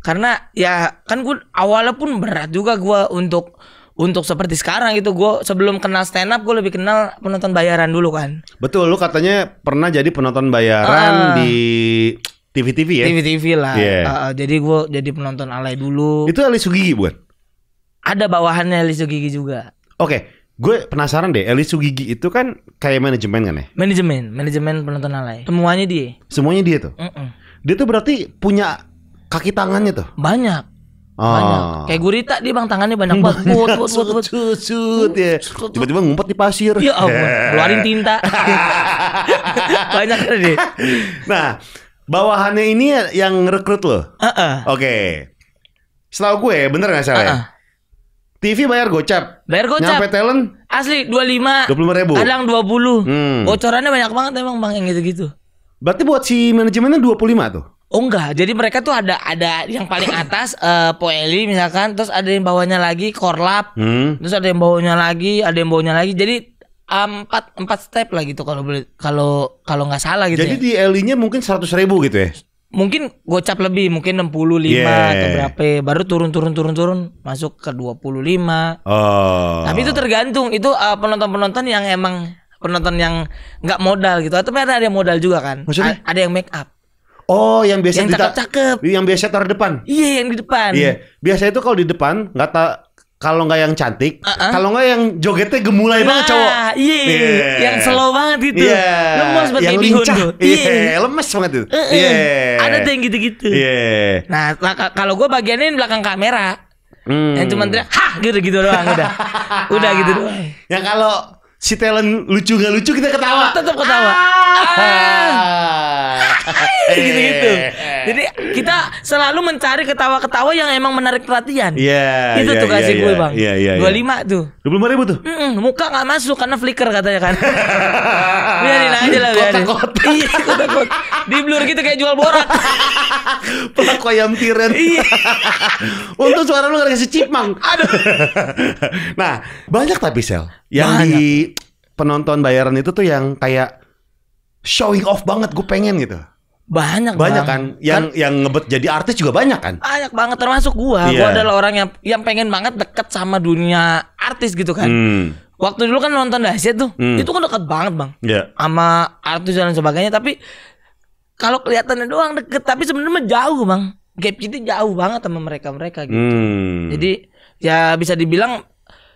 Karena ya kan gue awalnya pun berat juga gue untuk untuk seperti sekarang gitu gue sebelum kenal stand up gue lebih kenal penonton bayaran dulu kan betul lu katanya pernah jadi penonton bayaran uh, di TV TV ya TV TV lah yeah. Iya. uh, jadi gue jadi penonton alay dulu itu Ali Sugigi buat? ada bawahannya Ali Sugigi juga oke okay. Gue penasaran deh, Eli Sugigi itu kan kayak manajemen kan ya? Manajemen, manajemen penonton alay. Semuanya dia. Semuanya dia tuh. Mm -mm. Dia tuh berarti punya kaki tangannya tuh. Banyak. Oh. Banyak. Kayak gurita dia bang tangannya banyak banget. Put, put, ya. Tiba-tiba ngumpet di pasir. Ya ampun, keluarin tinta. banyak kan deh. Nah, bawahannya ini yang rekrut loh. Uh -uh. Oke. Okay. Setahu gue, bener gak salah uh -uh. ya? TV bayar gocap. Bayar gocap. Nyampe talent asli 25. 25 ribu. Kadang 20. Hmm. Bocorannya banyak banget emang Bang yang gitu-gitu. Berarti buat si manajemennya 25 tuh. Oh enggak, jadi mereka tuh ada ada yang paling atas uh, eh, Poeli misalkan, terus ada yang bawahnya lagi Korlap, hmm. terus ada yang bawahnya lagi, ada yang bawahnya lagi. Jadi empat empat step lah gitu kalau kalau kalau nggak salah gitu. Jadi ya. di Eli-nya mungkin seratus ribu gitu ya? mungkin gocap lebih mungkin 65 yeah. atau berapa baru turun turun turun turun masuk ke 25 oh. tapi itu tergantung itu uh, penonton penonton yang emang penonton yang nggak modal gitu atau ada yang modal juga kan Maksudnya? ada yang make up Oh, yang biasa yang cakep-cakep. Yang biasa taruh depan. Iya, yeah, yang di depan. Iya. Yeah. Biasa itu kalau di depan nggak tak kalau nggak yang cantik, uh -uh. kalau nggak yang jogetnya gemulai nah, banget cowok. Iya, yeah. yang slow banget itu. Yeah. Lemes banget yang lincah. Iya, yeah. lemes banget itu. Iya. Uh -uh. yeah. Ada tuh yang gitu-gitu. Iya. Yeah. Nah, kalau gue bagiannya belakang kamera. Hmm. Yang cuma teriak, hah gitu gitu doang udah. udah gitu doang. Yang kalau si talent lucu gak lucu kita ketawa. Tetap ketawa. Ah. Ah. Ah gitu gitu jadi kita selalu mencari ketawa-ketawa yang emang menarik perhatian Iya yeah, itu yeah, tuh iya, kasih yeah, gue bang Iya iya, iya. dua lima tuh dua puluh lima ribu tuh Mm-mm, muka nggak masuk karena flicker katanya kan biarin aja lah biarin kotak-kotak iya kotak-kotak di blur gitu kayak jual borat. pelaku ayam tiren iya untung suara lu gak kasih cipang aduh nah banyak tapi sel yang banyak. di penonton bayaran itu tuh yang kayak showing off banget gue pengen gitu banyak banyak bang. kan yang kan, yang ngebet jadi artis juga banyak kan banyak banget termasuk gua yeah. gua iya. adalah orang yang yang pengen banget deket sama dunia artis gitu kan hmm. waktu dulu kan nonton dahsyat tuh hmm. itu kan deket banget bang yeah. sama artis dan sebagainya tapi kalau kelihatannya doang deket tapi sebenarnya jauh bang gap kita jauh banget sama mereka mereka gitu hmm. jadi ya bisa dibilang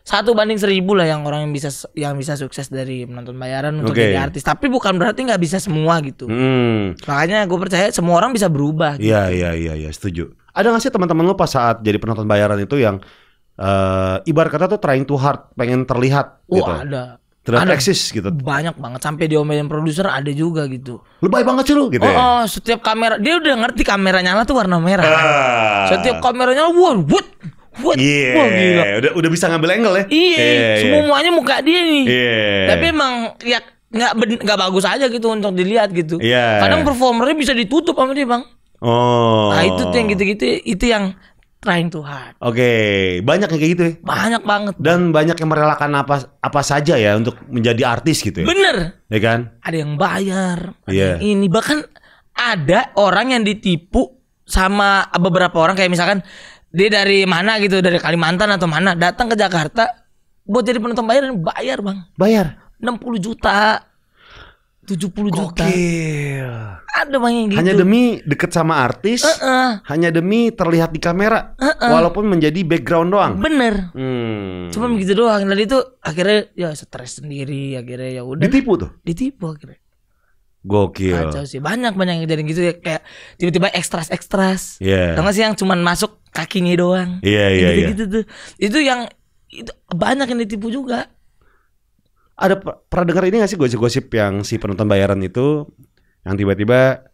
satu banding seribu lah yang orang yang bisa yang bisa sukses dari menonton bayaran untuk okay. jadi artis tapi bukan berarti nggak bisa semua gitu hmm. makanya gue percaya semua orang bisa berubah iya gitu. iya iya ya, setuju ada nggak sih teman-teman lo pas saat jadi penonton bayaran itu yang uh, ibarat kata tuh trying to hard pengen terlihat oh, gitu ada terlihat ada. eksis gitu banyak banget sampai diomelin produser ada juga gitu lebay banget sih lo gitu ya? oh, ya? oh setiap kamera dia udah ngerti kameranya lah tuh warna merah uh. setiap kameranya nyala wah What? Yeah. Wah gila. Udah udah bisa ngambil angle ya. Iya. Yeah, iya. semuanya yeah. muka dia nih. Yeah. Tapi emang ya nggak nggak bagus aja gitu untuk dilihat gitu. Yeah. Kadang performernya bisa ditutup sama dia bang. Oh. Nah itu tuh yang gitu-gitu itu yang trying to hard. Oke, okay. banyak yang kayak gitu ya. Banyak banget. Dan banyak yang merelakan apa apa saja ya untuk menjadi artis gitu ya. Bener. Ya kan? Ada yang bayar. Iya. Yeah. Ini bahkan ada orang yang ditipu sama beberapa orang kayak misalkan dia dari mana gitu dari Kalimantan atau mana datang ke Jakarta buat jadi penonton bayar bayaran bayar bang bayar 60 juta 70 juta ada bang yang gitu hanya demi deket sama artis uh -uh. hanya demi terlihat di kamera uh -uh. walaupun menjadi background doang bener hmm. cuma begitu doang dan itu akhirnya ya stres sendiri akhirnya ya udah ditipu tuh ditipu akhirnya Gokil. Kacau sih. Banyak banyak yang jadi gitu ya kayak tiba-tiba ekstras ekstras. Iya. Yeah. Tengah sih yang cuman masuk kakinya doang. Iya iya gitu, iya. Gitu, tuh. Gitu. Itu yang itu banyak yang ditipu juga. Ada pernah dengar ini gak sih gosip-gosip yang si penonton bayaran itu yang tiba-tiba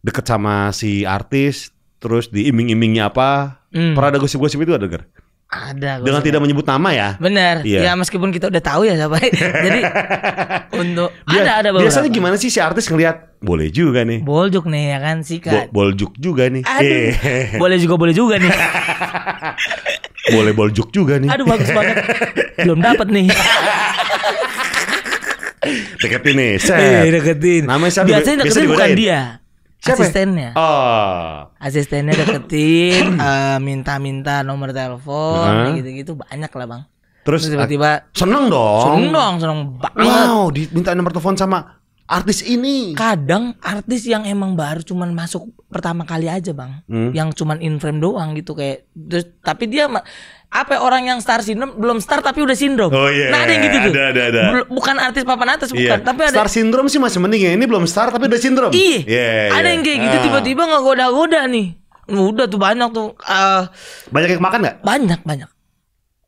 deket sama si artis terus diiming-imingnya apa? Hmm. Pernah ada gosip-gosip itu ada dengar? Ada. Dengan tidak menyebut nama ya. Benar. Iya. Ya meskipun kita udah tahu ya siapa. Jadi untuk ada ada beberapa. Biasanya gimana sih si artis ngelihat boleh juga nih. Boljuk nih ya kan sih Bo boljuk juga nih. Aduh, boleh juga boleh juga nih. boleh boljuk juga nih. Aduh bagus banget. Belum dapat nih. deketin nih, set. Iya, deketin. Biasanya deketin bukan dia Siapa? Ya? Asistennya. Oh. Asistennya deketin, minta eh, minta-minta nomor telepon, gitu-gitu banyak lah bang. Terus, tiba-tiba seneng dong. Seneng dong, seneng banget. Wow, diminta nomor telepon sama artis ini. Kadang artis yang emang baru cuman masuk pertama kali aja bang, hmm. yang cuman in frame doang gitu kayak. Terus tapi dia apa orang yang star syndrome belum star tapi udah sindrom. Oh iya. Yeah. Nah ada yang gitu tuh. Ada ada ada. Bukan artis papan atas iya. bukan, yeah. tapi ada. Star syndrome sih masih mending ya. Ini belum star tapi udah sindrom. Iya. Yeah, iya. ada yang kayak gitu ah. tiba-tiba nggak goda-goda nih. Udah tuh banyak tuh. Uh, banyak yang makan nggak? Banyak banyak.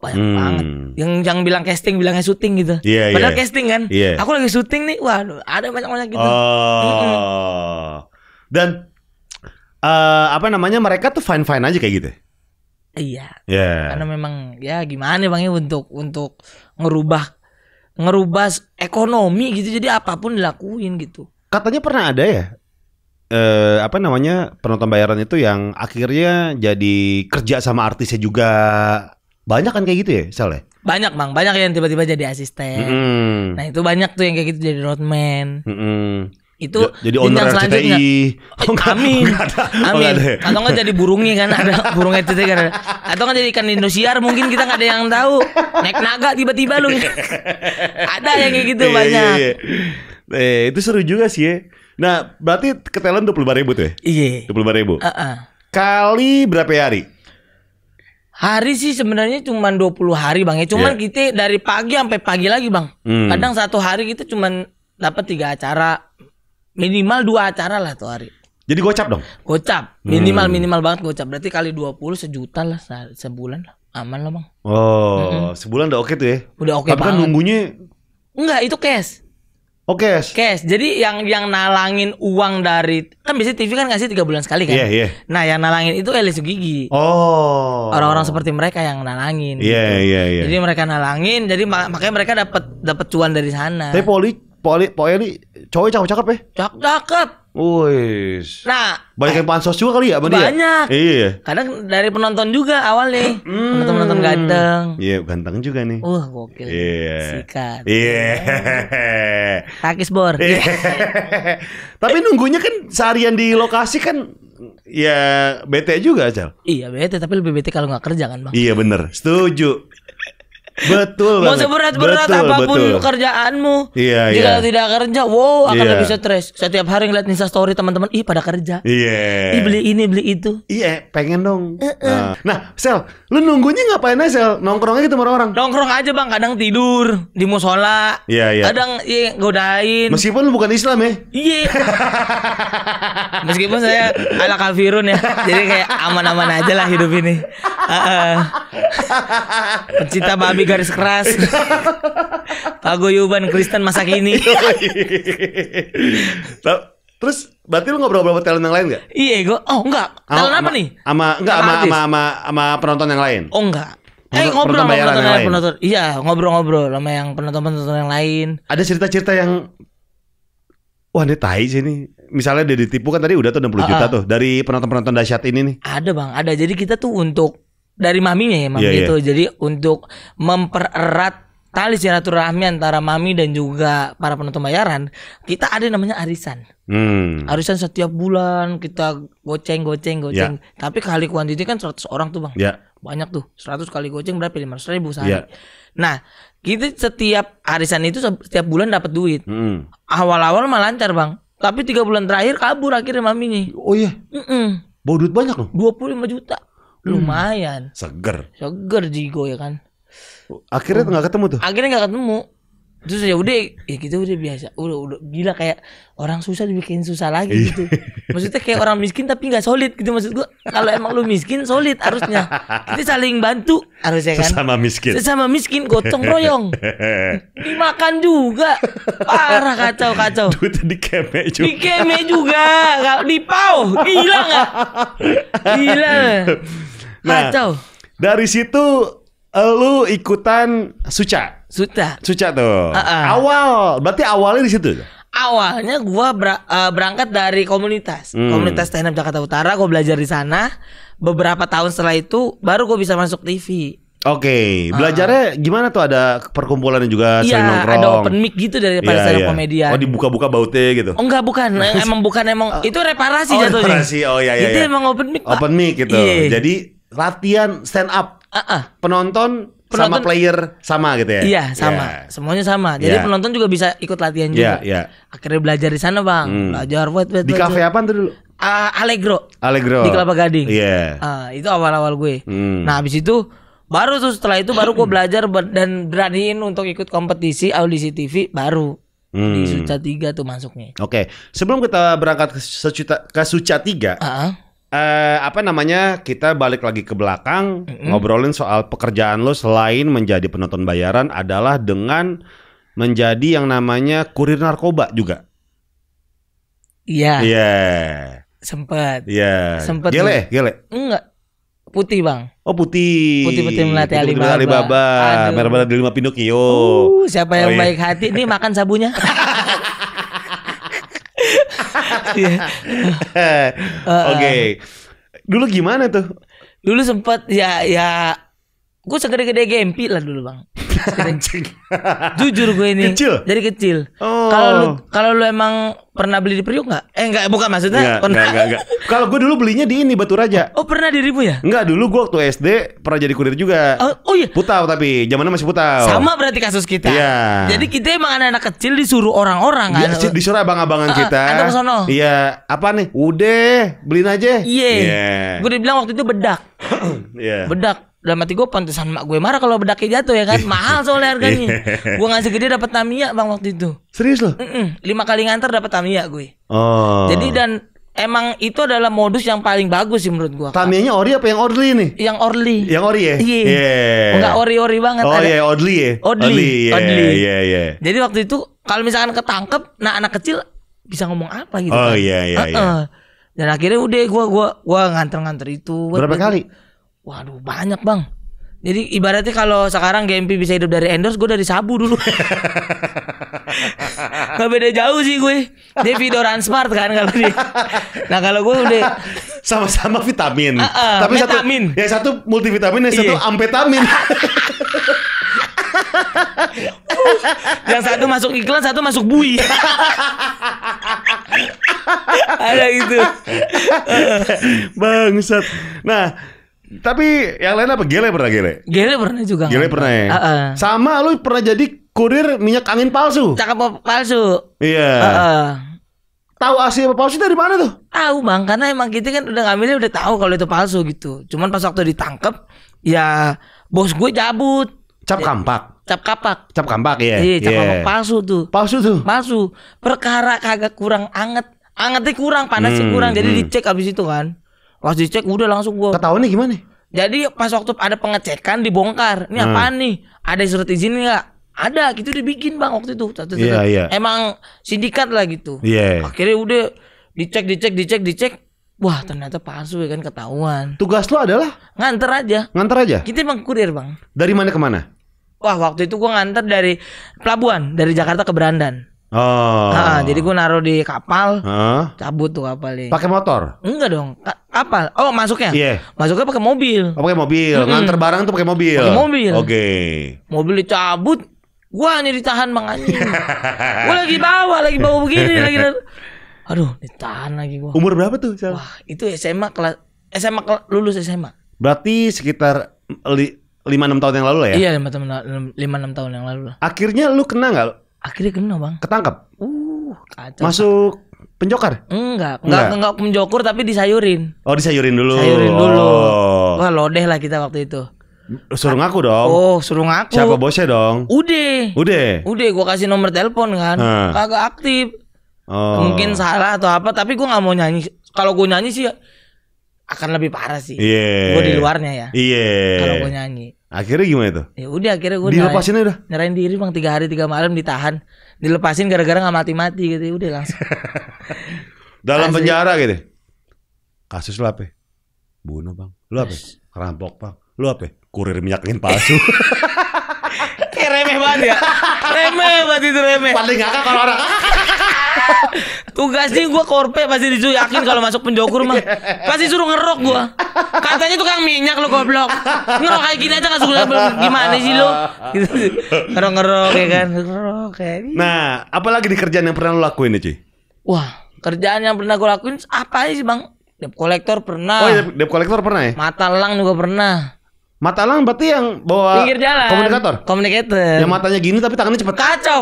Banyak hmm. banget. Yang yang bilang casting bilangnya syuting gitu. Yeah, iya. Padahal yeah. casting kan. Yeah. Aku lagi syuting nih. Waduh, ada banyak-banyak gitu. Oh. Dan uh, apa namanya mereka tuh fine fine aja kayak gitu Iya. Yeah. Karena memang ya gimana Bang ya, untuk untuk ngerubah ngerubah ekonomi gitu jadi apapun dilakuin gitu. Katanya pernah ada ya eh, apa namanya penonton bayaran itu yang akhirnya jadi kerja sama artisnya juga banyak kan kayak gitu ya soalnya banyak bang banyak yang tiba-tiba jadi asisten mm -hmm. nah itu banyak tuh yang kayak gitu jadi roadman mm -hmm itu jadi owner selanjutnya RCTI. Eh, oh, amin enggak amin atau nggak jadi burungnya kan ada burung RCTI kan ada. atau nggak jadi ikan indosiar mungkin kita nggak ada yang tahu naik naga tiba-tiba lu ada yang kayak gitu iya, iya, banyak iya, eh itu seru juga sih ya nah berarti ke talent dua puluh ribu tuh ya iya dua puluh ribu kali berapa ya hari Hari sih sebenarnya cuma 20 hari bang ya. Cuman yeah. kita dari pagi sampai pagi lagi bang. Hmm. Kadang satu hari kita cuma dapat tiga acara minimal dua acara lah tuh hari. Jadi gocap dong? Gocap. Minimal hmm. minimal banget gocap. Berarti kali 20 sejuta lah sebulan lah. Aman lah, Bang. Oh, mm -hmm. sebulan udah oke okay tuh ya. Udah oke okay Tapi kan nunggunya Enggak, itu cash. Oh, cash. Cash. Jadi yang yang nalangin uang dari kan biasanya TV kan ngasih tiga bulan sekali kan. Iya, yeah, iya. Yeah. Nah, yang nalangin itu Elisu Gigi. Oh. Orang-orang seperti mereka yang nalangin. Iya, gitu. iya, iya. Jadi mereka nalangin, jadi makanya mereka dapat dapat cuan dari sana. Tapi poli Poli, Poli, cowok cakep-cakep ya? Cakep-cakep. Wih. Nah, banyak yang eh, pansos juga kali ya sama dia? Banyak. Iya. Kadang dari penonton juga awal nih. Hmm. Penonton-penonton ganteng. Iya, yeah, ganteng juga nih. Wah, uh, gokil. Iya. Yeah. Sikat. Iya. Yeah. Takis bor. Yeah. Tapi nunggunya kan seharian di lokasi kan ya bete juga Cal. Iya bete tapi lebih bete kalau nggak kerja kan bang. Iya bener, setuju betul mau seberat-berat apapun betul. kerjaanmu iya, jika iya. tidak kerja wow akan iya. lebih stres setiap hari ngeliat insta story teman-teman ih pada kerja iya yeah. ih beli ini beli itu iya pengen dong uh -uh. nah sel lu nunggunya ngapain aja sel nongkrongnya gitu orang-orang nongkrong aja bang kadang tidur di musola iya, iya. kadang iya, godain meskipun lu bukan Islam ya iya meskipun saya ala kafirun ya jadi kayak aman-aman aja lah hidup ini uh -uh. pencinta babi di garis keras. Paguyuban Kristen masa kini. Terus berarti lu ngobrol ngobrol talent yang lain gak? Iya, gue oh enggak. Talent apa nih? Sama enggak sama sama sama penonton yang lain. Oh enggak. Eh ngobrol sama penonton, yang lain. penonton. Iya, ngobrol-ngobrol sama yang penonton-penonton yang lain. Ada cerita-cerita yang Wah ini tai sih ini Misalnya dia ditipu kan tadi udah tuh 60 uh, juta ah. tuh Dari penonton-penonton dahsyat ini nih Ada bang, ada Jadi kita tuh untuk dari maminya ya, mami yeah, iya. itu. Yeah. Jadi untuk mempererat tali silaturahmi antara mami dan juga para penonton bayaran, kita ada namanya arisan. Hmm. Arisan setiap bulan kita goceng goceng iya. goceng. Yeah. Tapi kali kuantiti kan 100 orang tuh, Bang. Yeah. Banyak tuh. 100 kali goceng berapa? ratus ribu sehari. Yeah. Nah, kita setiap arisan itu setiap bulan dapat duit. Hmm. Awal-awal mah lancar, Bang. Tapi tiga bulan terakhir kabur akhirnya mami nih. Oh iya. Mm -mm. Bawa duit banyak loh. 25 juta. Hmm. lumayan hmm. seger seger jigo ya kan akhirnya nggak ketemu tuh akhirnya nggak ketemu terus ya udah ya gitu udah biasa udah udah gila kayak orang susah dibikin susah lagi iya. gitu maksudnya kayak orang miskin tapi nggak solid gitu maksud gua kalau emang lu miskin solid harusnya kita saling bantu harusnya kan sesama miskin sesama miskin gotong royong dimakan juga parah kacau kacau duit dikeme juga dikeme juga kalau dipau gila nggak gila Nah, Kacau. dari situ lu ikutan Suca. Suca. Suca tuh. Uh -uh. Awal, berarti awalnya di situ. Awalnya gua ber uh, berangkat dari komunitas, hmm. komunitas stand up Jakarta Utara, gua belajar di sana. Beberapa tahun setelah itu baru gua bisa masuk TV. Oke, okay. Ah. belajarnya uh, gimana tuh ada perkumpulan juga iya, sering nongkrong. ada open mic gitu para yeah, yeah. komedian. Oh, dibuka-buka bautnya gitu. Oh, enggak bukan, emang bukan emang oh. itu reparasi oh, jatuhnya. Reparasi. Oh iya iya. Itu iya. emang open mic. Open mic gitu. Yeah. Jadi latihan stand up. Uh-uh. Ah, penonton, ah. penonton sama player sama gitu ya. Iya, sama. Yeah. Semuanya sama. Jadi yeah. penonton juga bisa ikut latihan iya, juga. Yeah, yeah. Akhirnya belajar di sana, Bang. Hmm. Belajar buat Di kafe apa tuh dulu? Uh, Allegro. Allegro. Di Kelapa Gading. Yeah. Iya. Uh, itu awal-awal gue. Hmm. Nah, abis itu baru tuh setelah itu baru gue hmm. belajar dan beraniin untuk ikut kompetisi audisi TV baru. Hmm. Di Suca 3 tuh masuknya. Oke, okay. sebelum kita berangkat ke Suca, ke Suca 3, uh -huh uh, apa namanya kita balik lagi ke belakang mm-hmm. ngobrolin soal pekerjaan lo selain menjadi penonton bayaran adalah dengan menjadi yang namanya kurir narkoba juga. Iya. Iya. Yeah. Sempat. Iya. Yeah. Sempat. Gele, gele. Enggak. Putih bang. Oh putih. Putih putih melati Alibaba. Alibaba. Merah merah di lima Pinocchio. Uh, siapa yang oh, iya. baik hati? Ini makan sabunya. Iya. Oke. Eh, eh. Dulu gimana tuh? Dulu sempat ya ya Gue segede-gede gempi lah dulu bang. Jujur gue ini. Kecil. Dari kecil. Oh. Kalau lu lu emang pernah beli di Priuk nggak? Eh nggak, bukan maksudnya. Enggak, pernah. Enggak, enggak, Kalau gue dulu belinya di ini Batu Raja. Oh, pernah di Ribu ya? Enggak, dulu gue waktu SD pernah jadi kurir juga. Oh, oh iya. Putau tapi zamannya masih putau. Sama berarti kasus kita. Iya. Jadi kita emang anak-anak kecil disuruh orang-orang iya, kan. Iya, disuruh abang-abangan uh, kita. Antum Iya, apa nih? Udah, beliin aja. Iya. Yeah. Yeah. Gue dibilang waktu itu bedak. Iya. yeah. Bedak dalam hati gue pantesan mak gue marah kalau bedaknya jatuh ya kan iya. mahal soalnya harganya iya. gue ngasih gede dapat tamia bang waktu itu serius loh Mm-mm. lima kali nganter dapat tamia gue oh. jadi dan emang itu adalah modus yang paling bagus sih menurut gue Tamianya ori apa yang orly nih? Yang orly. Yang ori ya? Iya. Yeah. Enggak ori-ori banget. Oh iya, ya? yeah, orly ya. Orly. Orly. Iya, iya. Jadi waktu itu kalau misalkan ketangkep, nah anak kecil bisa ngomong apa gitu. Oh iya, iya, iya. Dan akhirnya udah gue gua gua nganter-nganter itu. Berapa kali? Itu Waduh banyak bang. Jadi ibaratnya kalau sekarang GMP bisa hidup dari endorse, gue dari sabu dulu. Gak beda jauh sih gue. Dia Vidoran Smart kan kalau dia. Nah kalau gue udah sama-sama vitamin. Uh, uh, Tapi satu ya satu multivitamin, yang satu iya. ampetamin. yang satu masuk iklan, satu masuk bui. Ada gitu. Bangsat. Nah, tapi yang lain apa? Gele pernah gele? Gele pernah juga. Gele pernah ya? Uh -uh. Sama lu pernah jadi kurir minyak angin palsu. Cakap palsu. Iya. Yeah. Uh -uh. Tahu asli apa palsu dari mana tuh? Tahu bang, karena emang kita kan udah ngambilnya udah tahu kalau itu palsu gitu. Cuman pas waktu ditangkep, ya bos gue cabut. Cap kampak. Cap kapak. Cap kampak ya. Iya, cap yeah. kampak palsu tuh. Palsu tuh. Palsu. Perkara kagak kurang anget. Angetnya kurang, panasnya hmm, kurang. Jadi hmm. dicek abis itu kan. Pas dicek udah langsung gua. ketahuan nih gimana? Jadi pas waktu ada pengecekan dibongkar, ini hmm. apaan nih? Ada surat izin nggak? Ada, gitu dibikin bang waktu itu. Satu, yeah, yeah. Emang sindikat lah gitu. Yeah. Akhirnya udah dicek, dicek, dicek, dicek. Wah ternyata palsu ya kan ketahuan. Tugas lo adalah nganter aja. Nganter aja. Kita emang kurir bang. Dari mana ke mana? Wah waktu itu gua nganter dari pelabuhan dari Jakarta ke Berandan. Oh. Nah, jadi gue naruh di kapal, huh? cabut tuh kapalnya. Pakai motor? Enggak dong, Ka kapal. Oh masuknya? Iya. Yeah. Masuknya pakai mobil. Oh, pakai mobil, mm -hmm. nganter barang tuh pakai mobil. Pakai mobil. Oke. Okay. Mobil dicabut, gue nih ditahan bang anjing. gue lagi bawa, lagi bawa begini, lagi. Aduh, ditahan lagi gue. Umur berapa tuh? Sal? Wah, itu SMA kelas SMA kelas, lulus SMA. Berarti sekitar lima enam tahun yang lalu lah ya? Iya lima lima enam tahun yang lalu lah. Akhirnya lu kena nggak Akhirnya kena bang. Ketangkap. Uh, kacau. Masuk penjokar? Enggak, enggak, enggak, enggak penjokur tapi disayurin. Oh, disayurin dulu. Sayurin dulu. Oh. Wah, lodeh lah kita waktu itu. Suruh ngaku dong. Oh, suruh ngaku. Siapa bosnya dong? Ude. Ude. Ude, gua kasih nomor telepon kan. Hmm. Kagak aktif. Oh. Mungkin salah atau apa, tapi gua nggak mau nyanyi. Kalau gua nyanyi sih akan lebih parah sih. Iya. Yeah. Gua di luarnya ya. Iya. Yeah. Kalau gua nyanyi. Akhirnya gimana itu? Ya udah akhirnya gue dilepasin nyain, udah. Nyerahin diri bang tiga hari tiga malam ditahan, dilepasin gara-gara nggak mati-mati gitu. Ya udah langsung. Dalam Asli. penjara gitu. Ya? Kasus lu apa? Ya? Bunuh bang. Lu apa? Rampok bang. Lu apa? Kurir minyak angin palsu. Kayak remeh banget ya. Remeh banget itu remeh. Paling ngakak kan kalau orang Tugasnya gue korpe pasti disuruh yakin kalau masuk penjokur mah. Pasti suruh ngerok gue. Katanya tukang minyak lo goblok. Ngerok kayak gini aja langsung gimana sih lo? Gitu. Ngerok-ngerok ya kan. Ngerok kayak gini. Nah, apalagi di kerjaan yang pernah lo lakuin nih, Ci? Wah, kerjaan yang pernah gue lakuin apa aja sih, Bang? Dep kolektor pernah. Oh, iya, dep kolektor pernah ya? Mata lang juga pernah. Mata Matalang berarti yang bawa pinggir jalan. Komunikator. Komunikator. Yang matanya gini tapi tangannya cepet. Kacau.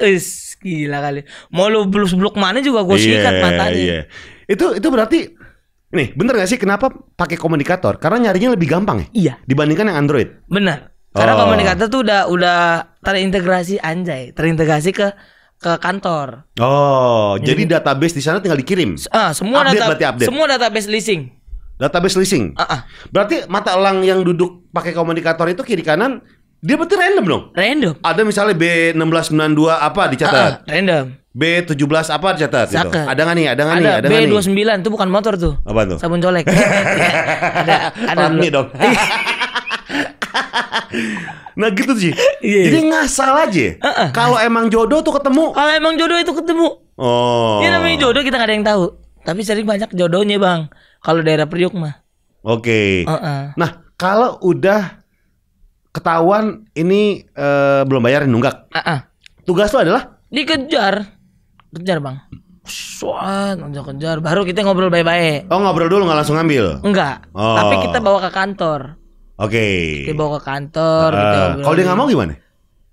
Is Gila kali. Mau lu blus-bluk mana juga gue iya, sikat yeah, matanya. Iya. Yeah. Itu itu berarti nih, bener gak sih kenapa pakai komunikator? Karena nyarinya lebih gampang ya? Iya. Dibandingkan yang Android. bener Karena oh. komunikator tuh udah udah terintegrasi anjay, terintegrasi ke ke kantor. Oh, jadi, jadi database di sana tinggal dikirim. Ah, semua update, data, berarti update. semua database leasing. Database leasing. Uh -uh. Berarti mata elang yang duduk pakai komunikator itu kiri kanan dia berarti random dong? Random. Ada misalnya B1692 apa dicatat? Uh, uh, random. B17 apa dicatat gitu. Saka. gitu? Ada nggak nih? Ada nggak nih? Ada nih B29 sembilan itu bukan motor tuh. Apa tuh? Sabun colek. ada ada nih dong. nah gitu sih. Yeah. Jadi iya. ngasal aja. Uh -uh. Kalau emang jodoh tuh ketemu. Kalau emang jodoh itu ketemu. Oh. Ini iya, namanya jodoh kita nggak ada yang tahu. Tapi sering banyak jodohnya bang. Kalau daerah periuk mah. Oke. Okay. Uh -uh. Nah kalau udah ketahuan ini uh, belum bayarin nunggak. Uh -uh. Tugas lo adalah dikejar. Kejar, Bang. Soal kejar-kejar baru kita ngobrol baik-baik. Oh, ngobrol dulu nggak langsung ngambil? Enggak. Oh. Tapi kita bawa ke kantor. Oke. Okay. Kita bawa ke kantor uh, gitu. Kalau dia nggak mau gimana?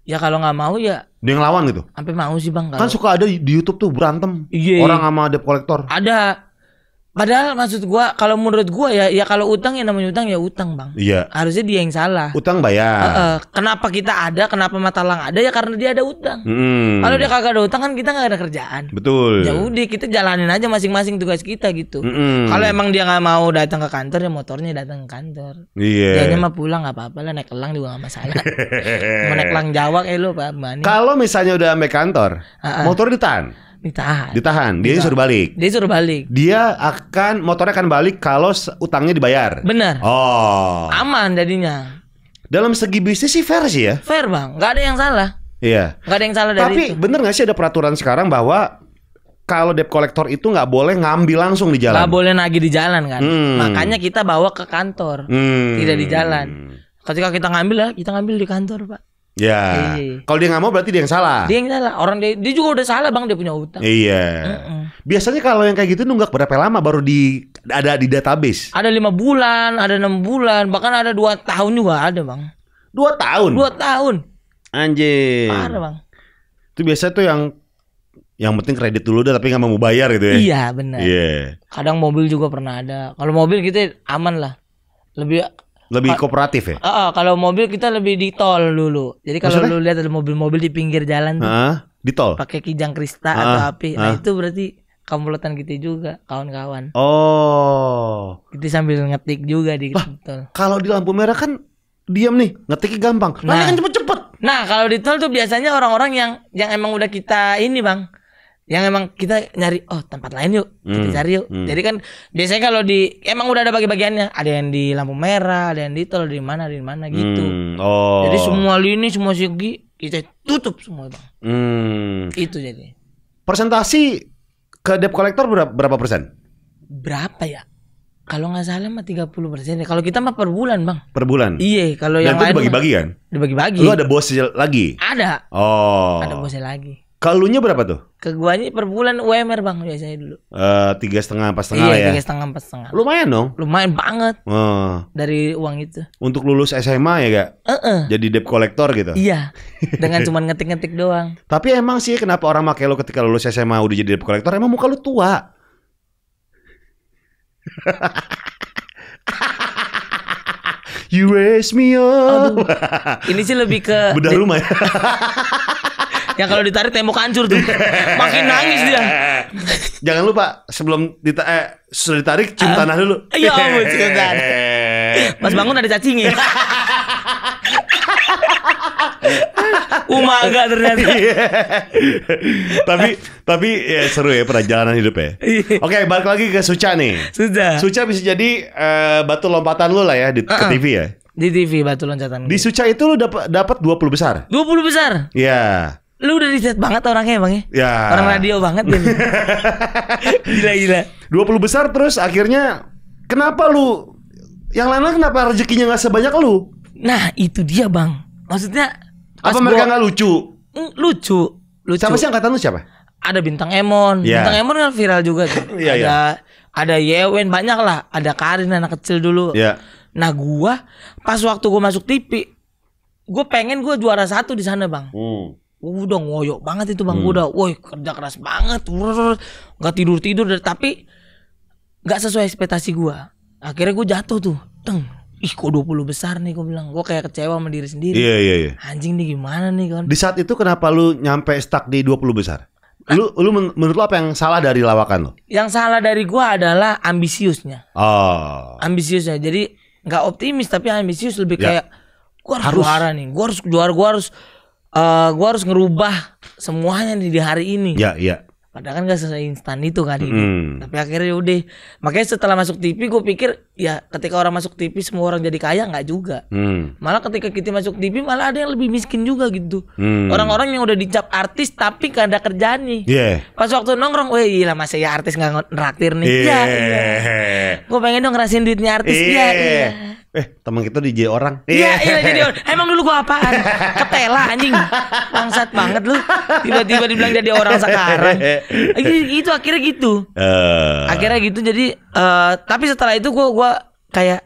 Ya kalau nggak mau ya Dia ngelawan gitu? Sampai mau sih bang kalau... Kan suka ada di Youtube tuh berantem Iya Orang sama debt collector Ada Padahal maksud gua kalau menurut gua ya ya kalau utang ya namanya utang ya utang, Bang. Iya. Harusnya dia yang salah. Utang bayar. E -e, kenapa kita ada, kenapa mata lang ada ya karena dia ada utang. Hmm. Kalau dia kagak ada utang kan kita nggak ada kerjaan. Betul. Ya udah kita jalanin aja masing-masing tugas kita gitu. Hmm. Kalau emang dia nggak mau datang ke kantor ya motornya datang ke kantor. Iya. Dia mah pulang nggak apa-apa lah naik elang juga nggak masalah. mau naik elang Jawa kayak lu Pak Kalau misalnya udah sampai kantor, e -e. motor ditahan. Ditahan. Ditahan. Dia disuruh balik. Dia disuruh balik. Dia akan motornya akan balik kalau utangnya dibayar. Benar. Oh. Aman jadinya. Dalam segi bisnis sih fair sih ya. Fair bang, nggak ada yang salah. Iya. Nggak ada yang salah Tapi, dari Tapi itu. bener nggak sih ada peraturan sekarang bahwa kalau debt collector itu nggak boleh ngambil langsung di jalan. Nggak boleh nagih di jalan kan. Hmm. Makanya kita bawa ke kantor, hmm. tidak di jalan. Hmm. Ketika kita ngambil ya, kita ngambil di kantor pak. Ya. Iya. Kalau dia nggak mau berarti dia yang salah. Dia yang salah. Orang dia dia juga udah salah bang dia punya utang. Iya. Mm -mm. Biasanya kalau yang kayak gitu nunggak berapa lama baru di ada di database? Ada lima bulan, ada enam bulan, bahkan ada dua tahun juga ada bang. Dua tahun. Dua tahun. Anjing. Parah bang. Itu biasa tuh yang yang penting kredit dulu deh tapi nggak mau bayar gitu ya. Iya benar. Iya. Yeah. Kadang mobil juga pernah ada. Kalau mobil gitu ya, aman lah. Lebih lebih kooperatif ya? Uh, uh, kalau mobil kita lebih di tol dulu. Jadi kalau Maksudnya? lu lihat ada mobil-mobil di pinggir jalan tuh. Uh, di tol. Pakai kijang krista uh, atau api. Uh. Nah, itu berarti kamulotan kita juga, kawan-kawan. Oh. Kita sambil ngetik juga di lah, tol. Kalau di lampu merah kan diam nih, ngetiknya gampang. Nah, nah kan cepet-cepet. Nah, kalau di tol tuh biasanya orang-orang yang yang emang udah kita ini, Bang yang emang kita nyari oh tempat lain yuk hmm. kita cari yuk hmm. jadi kan biasanya kalau di emang udah ada bagi-bagiannya ada yang di lampu merah ada yang di tol di mana di mana gitu hmm. oh. jadi semua lini semua segi kita tutup semua bang hmm. itu jadi persentasi ke debt collector berapa, persen berapa ya kalau nggak salah mah puluh persen ya kalau kita mah per bulan bang per bulan iya kalau yang itu dibagi-bagi kan dibagi-bagi lu ada bos lagi ada oh ada bosnya lagi Kalunya berapa tuh? Ke gua ini per bulan UMR bang biasanya dulu. Eh, tiga setengah empat setengah iya, ya? Tiga setengah empat setengah. Lumayan dong. Lumayan banget. Uh. Dari uang itu. Untuk lulus SMA ya gak? Uh -uh. Jadi debt collector gitu. Iya. Dengan cuma ngetik-ngetik doang. Tapi emang sih kenapa orang make lo ketika lulus SMA udah jadi debt collector? Emang muka lu tua. you raise me up. Aduh, ini sih lebih ke bedah rumah ya. yang kalau ditarik tembok hancur tuh. Makin nangis dia. Jangan lupa sebelum dita eh, sudah ditarik cium uh, tanah dulu. Iya, om cium tanah. Pas bangun ada cacingnya. Umaga ternyata. Iya. tapi tapi ya seru ya perjalanan hidup ya. Iya. Oke, okay, balik lagi ke Suca nih. Suca. Suca bisa jadi uh, batu lompatan lu lah ya di uh ah, -uh. Ah. TV ya. Di TV batu loncatan. Di Suca itu lu dapat dapat 20 besar. 20 besar. Iya. Lu udah riset banget orangnya bang ya? ya? Orang radio banget ya. Gila-gila. puluh besar terus akhirnya kenapa lu yang lain kenapa rezekinya nggak sebanyak lu? Nah itu dia bang. Maksudnya apa mereka nggak lucu? Hmm, lucu. Lucu. Siapa sih angkatan lu siapa? Ada bintang Emon. Yeah. Bintang Emon kan viral juga tuh. Iya, iya. ada yeah. ada Yewen banyak lah. Ada Karin anak kecil dulu. Yeah. Nah gua pas waktu gua masuk TV, gua pengen gua juara satu di sana bang. Hmm udah ngoyok banget itu bang hmm. udah woi kerja keras banget nggak tidur tidur tapi nggak sesuai ekspektasi gua akhirnya gua jatuh tuh teng ih kok 20 besar nih gue bilang gue kayak kecewa sama diri sendiri iya iya iya anjing nih gimana nih kan di saat itu kenapa lu nyampe stuck di 20 besar ah. lu lu men menurut lu apa yang salah dari lawakan lo? yang salah dari gua adalah ambisiusnya oh ambisiusnya jadi nggak optimis tapi ambisius lebih ya. kayak gue harus, harus juara nih gue harus juara gue harus uh, eh, gue harus ngerubah semuanya di hari ini. Ya, ya. Padahal kan gak instan itu kan ini. Tapi akhirnya ya udah. Makanya setelah masuk TV gue pikir ya ketika orang masuk TV semua orang jadi kaya nggak juga. Mm. Malah ketika kita masuk TV malah ada yang lebih miskin juga gitu. orang mm. Orang-orang yang udah dicap artis tapi gak ada kerjaan nih. Yeah. Pas waktu nongkrong, wah iya lah masih ya artis nggak ngeraktir nih. Iya. iya. Yeah. yeah. Gue pengen dong ngerasin duitnya artis. Iya. Yeah. Yeah. yeah. Eh, teman kita DJ orang. Iya, yeah. iya jadi orang. Emang dulu gua apaan? Ketela anjing. Bangsat banget lu. Tiba-tiba dibilang jadi orang sekarang. itu akhirnya gitu. Uh. Akhirnya gitu jadi uh, tapi setelah itu gua gua kayak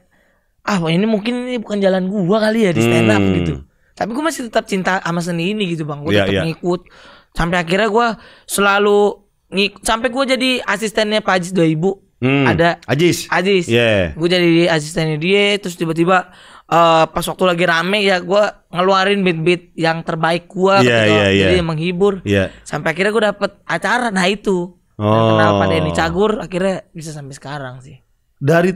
ah ini mungkin ini bukan jalan gua kali ya di stand up hmm. gitu. Tapi gua masih tetap cinta sama seni ini gitu, Bang. Gua yeah, tetap yeah. ngikut sampai akhirnya gua selalu ngik sampai gua jadi asistennya Pak Ajis 2000 Hmm. Ada Ajis. Ajis. Yeah. Gue jadi asistennya dia terus tiba-tiba uh, pas waktu lagi rame ya gue ngeluarin beat-beat yang terbaik gue yeah, gitu. Yeah, jadi menghibur. Yeah. Sampai akhirnya gue dapet acara nah itu. Oh. kenal pada ini cagur akhirnya bisa sampai sekarang sih. Dari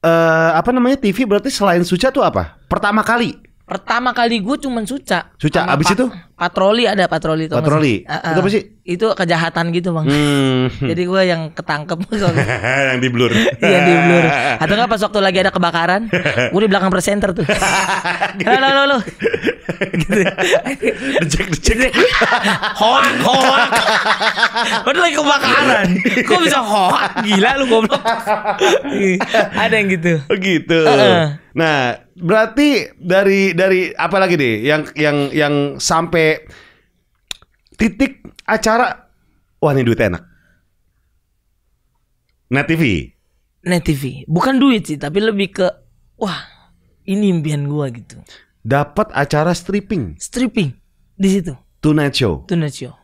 uh, apa namanya TV berarti selain Suca tuh apa? Pertama kali Pertama kali gue cuman suca. Suca. Abis pa itu? Patroli ada patroli. itu Patroli. Uh, itu apa sih? Itu kejahatan gitu bang. Hmm. Jadi gue yang ketangkep. yang di blur. Iya di blur. Atau nggak pas waktu lagi ada kebakaran, gue di belakang presenter tuh. lo lo lo. Gitu. Dicek dicek. hot hot Udah lagi kebakaran. Kok bisa hot Gila lu goblok. ada yang gitu. Oh gitu. Uh -uh. Nah, berarti dari dari apa lagi deh yang yang yang sampai titik acara wah ini duit enak. Net TV. Net TV. Bukan duit sih, tapi lebih ke wah, ini impian gua gitu. Dapat acara stripping. Stripping di situ. Tonight Show. Tonight Show.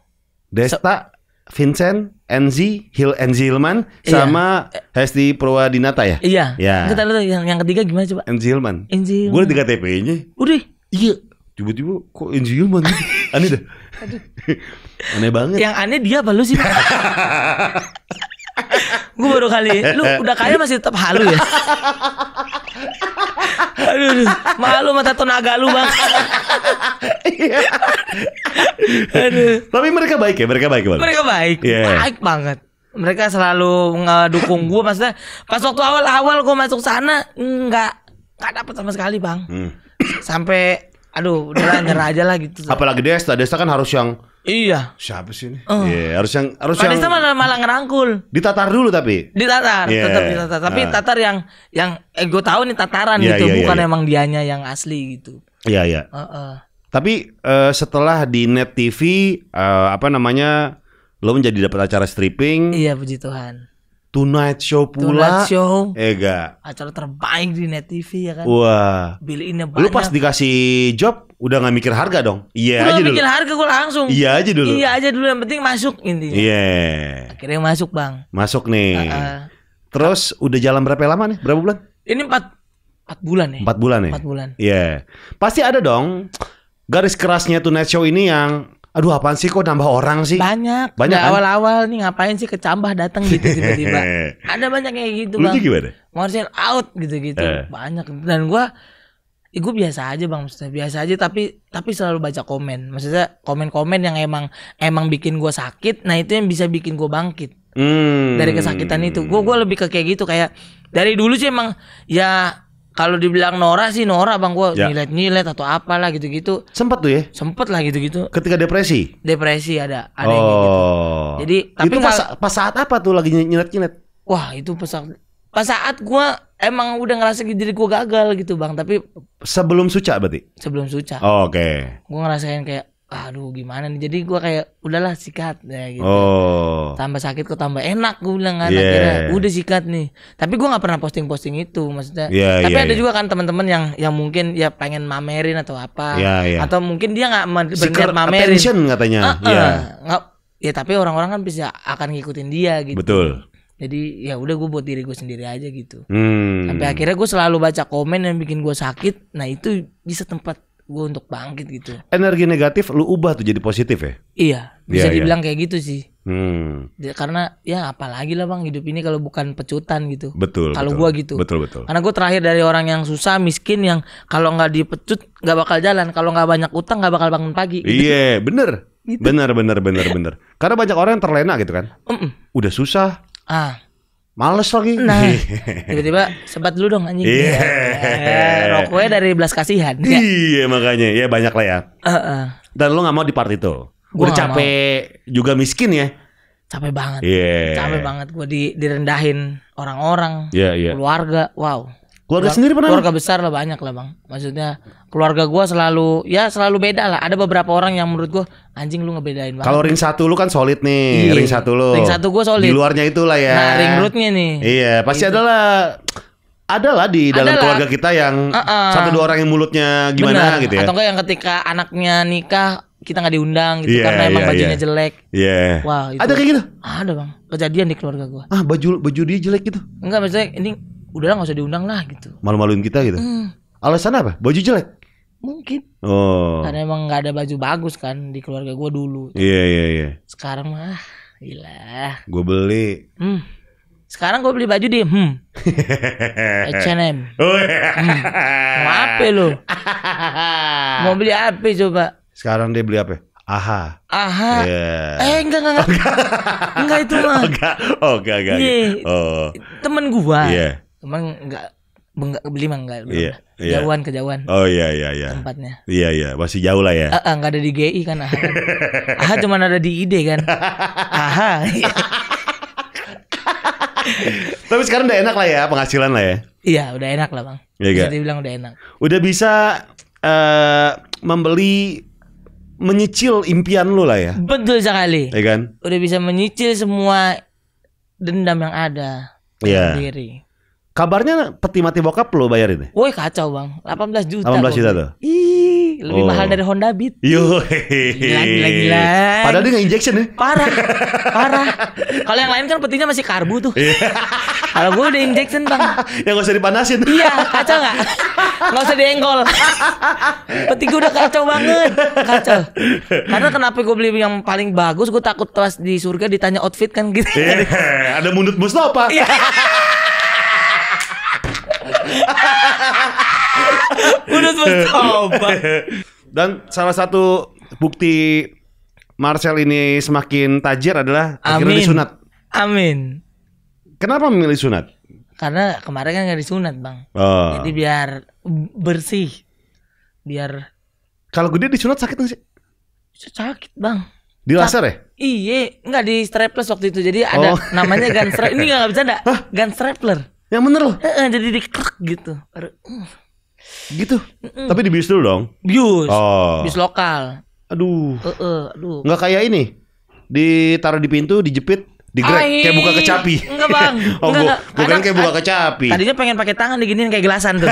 Desta, so, Vincent, Enzi Hil Enzi Hilman iya. sama iya. Hesti Purwadinata ya? Iya. Ya. Kita lihat yang, yang ketiga gimana coba? Enzi Hilman. Enzi. Gue di tp nya Udah. Iya. Tiba-tiba kok Enzi Hilman? aneh deh. Aduh. aneh banget. Yang aneh dia apa lu sih? gue baru kali. Lu udah kaya masih tetap halu ya? aduh, malu mata tenaga lu bang. Iya. aduh. Tapi mereka baik ya, mereka baik banget. Mereka baik, yeah. baik banget. Mereka selalu ngedukung gue, maksudnya pas waktu awal-awal gue masuk sana nggak nggak dapet sama sekali bang. Hmm. Sampai aduh udah nyerah aja lah gitu. Apalagi desa desa kan harus yang Iya. Siapa sih ini? Oh. Iya, yeah, harus yang harus Pak yang Desta malah, malah ngerangkul. Ditatar dulu tapi. Ditatar, yeah. tetap ditatar. Tapi uh. tatar yang yang eh gue tahu nih tataran yeah, gitu, yeah, iya, bukan yeah, emang dianya yang asli gitu. Iya, yeah, iya. Yeah. Uh -uh. Tapi uh, setelah di Net TV uh, eh, apa namanya? Lo menjadi dapat acara stripping. Iya, puji Tuhan. Tonight Show pula. Tonight Show. Ega. Acara terbaik di Net TV ya kan. Wah. Beli ini banyak. Lu pas dikasih job udah nggak mikir harga dong. Iya aja dulu. mikir harga gue langsung. Iya aja dulu. Iya aja dulu yang penting masuk intinya. Iya. Yeah. Akhirnya masuk bang. Masuk nih. Uh, uh, Terus uh, udah jalan berapa lama nih? Berapa bulan? Ini empat empat bulan nih. Ya? Empat bulan ya. Empat bulan. Iya. Yeah. Pasti ada dong garis kerasnya Tonight Show ini yang Aduh apaan sih kok nambah orang sih? Banyak. Banyak kan? awal-awal nih ngapain sih kecambah datang gitu tiba-tiba. Ada banyak kayak gitu Lu bang. gimana? Marcel out gitu-gitu. Eh. Banyak. Dan gue ya gue biasa aja bang, maksudnya biasa aja tapi tapi selalu baca komen, maksudnya komen-komen yang emang emang bikin gue sakit, nah itu yang bisa bikin gue bangkit hmm. dari kesakitan itu. Gue gue lebih ke kayak gitu kayak dari dulu sih emang ya kalau dibilang Nora sih Nora bang gue ya. nyilet-nyilet atau apalah gitu-gitu. Sempet tuh ya? Sempet lah gitu-gitu. Ketika depresi? Depresi ada, ada gitu. oh. gitu. Jadi tapi itu pas, pas saat apa tuh lagi nyilet-nyilet? Wah itu pas saat, pas saat gue emang udah ngerasa gitu diri gue gagal gitu bang. Tapi sebelum suca berarti? Sebelum suca. Oh, Oke. Okay. Gue ngerasain kayak aduh gimana nih jadi gue kayak udahlah sikat ya gitu oh. tambah sakit kok tambah enak gue bilang kan yeah. akhirnya udah sikat nih tapi gue nggak pernah posting posting itu maksudnya yeah, tapi yeah, ada yeah. juga kan teman-teman yang yang mungkin ya pengen mamerin atau apa yeah, yeah. atau mungkin dia nggak berniat mamerin attention katanya uh -uh. Yeah. Nggak, ya tapi orang-orang kan bisa akan ngikutin dia gitu betul jadi ya udah gue buat diri gue sendiri aja gitu hmm. sampai akhirnya gue selalu baca komen yang bikin gue sakit nah itu bisa tempat gue untuk bangkit gitu. Energi negatif lu ubah tuh jadi positif ya? Iya, bisa yeah, iya. dibilang yeah. kayak gitu sih. Hmm. Ya, karena ya apalagi lah bang hidup ini kalau bukan pecutan gitu. Betul. Kalau gue gitu. Betul betul. Karena gue terakhir dari orang yang susah, miskin, yang kalau nggak dipecut nggak bakal jalan, kalau nggak banyak utang nggak bakal bangun pagi. Gitu. Iya, gitu. yeah, bener. Gitu. Bener bener bener bener. Karena banyak orang yang terlena gitu kan. Mm -mm. Udah susah. Ah. Males lagi. Nah, iya. tiba-tiba sebat dulu dong anjing. Iya. Yeah. Ya, Rokoknya dari belas kasihan. Ya. Iya, makanya. Ya banyak lah ya. Uh, uh. Dan lu gak mau di part itu. Gua Udah capek mau. juga miskin ya. Capek banget. Yeah. Capek banget gue di direndahin orang-orang, yeah, yeah. keluarga. Wow. Keluarga sendiri pernah? Keluarga besar lah banyak lah bang. Maksudnya keluarga gue selalu ya selalu beda lah. Ada beberapa orang yang menurut gue anjing lu ngebedain banget. Kalau ring satu lu kan solid nih, iya. ring satu lu. Ring satu gua solid. Di luarnya itulah ya. Nah ring rootnya nih. Iya pasti gitu. adalah adalah di dalam adalah. keluarga kita yang uh -uh. satu dua orang yang mulutnya gimana Bener. gitu ya. Atau enggak yang ketika anaknya nikah kita nggak diundang gitu yeah, karena emang yeah, bajunya yeah. jelek. Iya. Yeah. Wah, wow, Ada kayak gitu? Ada, Bang. Kejadian di keluarga gua. Ah, baju baju dia jelek gitu. Enggak, maksudnya ini udahlah nggak usah diundang lah gitu malu-maluin kita gitu mm. alasan apa baju jelek mungkin oh. karena emang nggak ada baju bagus kan di keluarga gue dulu iya iya iya sekarang mah gila gue beli Mm. sekarang gue beli baju di hmm H&M hmm. mau apa lo mau beli apa coba sekarang dia beli apa Aha. Aha. Yeah. Eh enggak enggak enggak. enggak itu mah. enggak. Oh enggak enggak. Yeah. Oh. Temen gua. Yeah Emang nggak Enggak beli mah enggak iya, belum. Iya, iya. Jauhan jauhan Oh iya iya iya. Tempatnya. Iya iya, masih jauh lah ya. Heeh, uh, enggak ada di GI kan. Aha, kan. aha cuman ada di ID kan. Aha. Tapi sekarang udah enak lah ya penghasilan lah ya. Iya, udah enak lah, Bang. Iya Bisa dibilang udah enak. Udah bisa uh, membeli menyicil impian lu lah ya. Betul sekali. Iya kan? Udah bisa menyicil semua dendam yang ada. Iya. Sendiri Kabarnya peti mati bokap lo bayarin ya? Woi kacau bang, 18 juta 18 juta tuh? Ih, lebih oh. mahal dari Honda Beat Yo, gila, gila, gila Padahal dia nggak injection ya? Parah, parah Kalau yang lain kan petinya masih karbu tuh iya. Kalau gue udah injection bang Ya gak usah dipanasin Iya, kacau gak? Gak usah dienggol Peti gue udah kacau banget Kacau Karena kenapa gue beli yang paling bagus Gue takut pas di surga ditanya outfit kan gitu iya, Ada mundut Mustafa Iya Udah bertobat. Dan salah satu bukti Marcel ini semakin tajir adalah Amin. akhirnya disunat. Amin. Kenapa memilih sunat? Karena kemarin kan nggak disunat bang. Oh. Jadi biar bersih, biar. Kalau gue dia disunat sakit nggak sih? Sakit bang. Di laser ya? Iya, nggak di strapless waktu itu. Jadi ada oh. namanya gun strap. Ini nggak bisa nggak? gun strapler. Yang bener loh. Heeh, jadi eh, dik gitu. Uh. Gitu. Mm-mm. Tapi bis dulu dong. Bius. Oh. bis lokal. Aduh. Heeh, eh, aduh. Enggak kayak ini. Ditaruh di pintu, dijepit, digrek kayak buka kecapi. Enggak, Bang. oh, enggak, enggak. bukan kayak buka kecapi. Tadinya pengen pakai tangan diginin kayak gelasan tuh.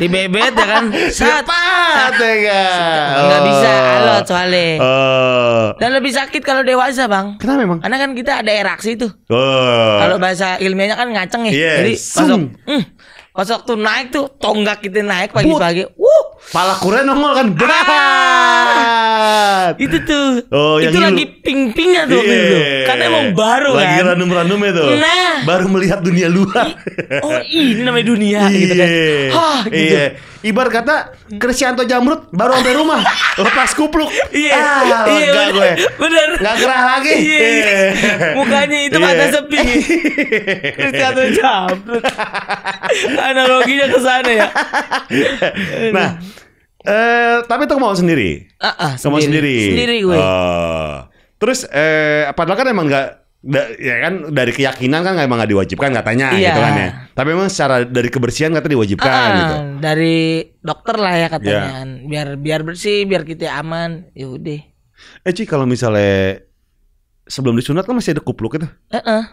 di bebet ya kan cepat ya kan nggak bisa oh. halo soalnya uh. dan lebih sakit kalau dewasa bang kenapa memang karena kan kita ada eraksi tuh uh. kalau bahasa ilmiahnya kan ngaceng ya yes. jadi masuk mm, Pas waktu naik tuh tonggak kita naik pagi-pagi. Wuh, Pala Palakura nongol kan berat. Ah, itu tuh. Oh, itu yang lagi ping-pingnya tuh yeah. itu. Karena emang baru lagi kan. Lagi ranum-ranum itu. Ya nah. Baru melihat dunia luar. oh ini namanya dunia yeah. gitu kan. Hah gitu. Yeah. Ibar kata Kresianto Jamrut baru sampai rumah lepas kupluk. Iya. Ah, iya enggak gue. Bener. Enggak gerah lagi. Iya. iya. iya. Mukanya itu iya. mata sepi. Kresianto Jamrut. Analoginya ke sana ya. nah, eh tapi itu kemauan sendiri. Uh, uh, kemauan sendiri. Sendiri gue. Uh, terus eh padahal kan emang nggak da, ya kan dari keyakinan kan emang nggak diwajibkan katanya iya. gitu kan ya. Tapi emang secara dari kebersihan kata diwajibkan uh, gitu. Dari dokter lah ya katanya. Yeah. Biar biar bersih, biar kita aman. yaudah. Eh cuy kalau misalnya sebelum disunat kan masih ada kupluk itu. Eh. Uh -uh.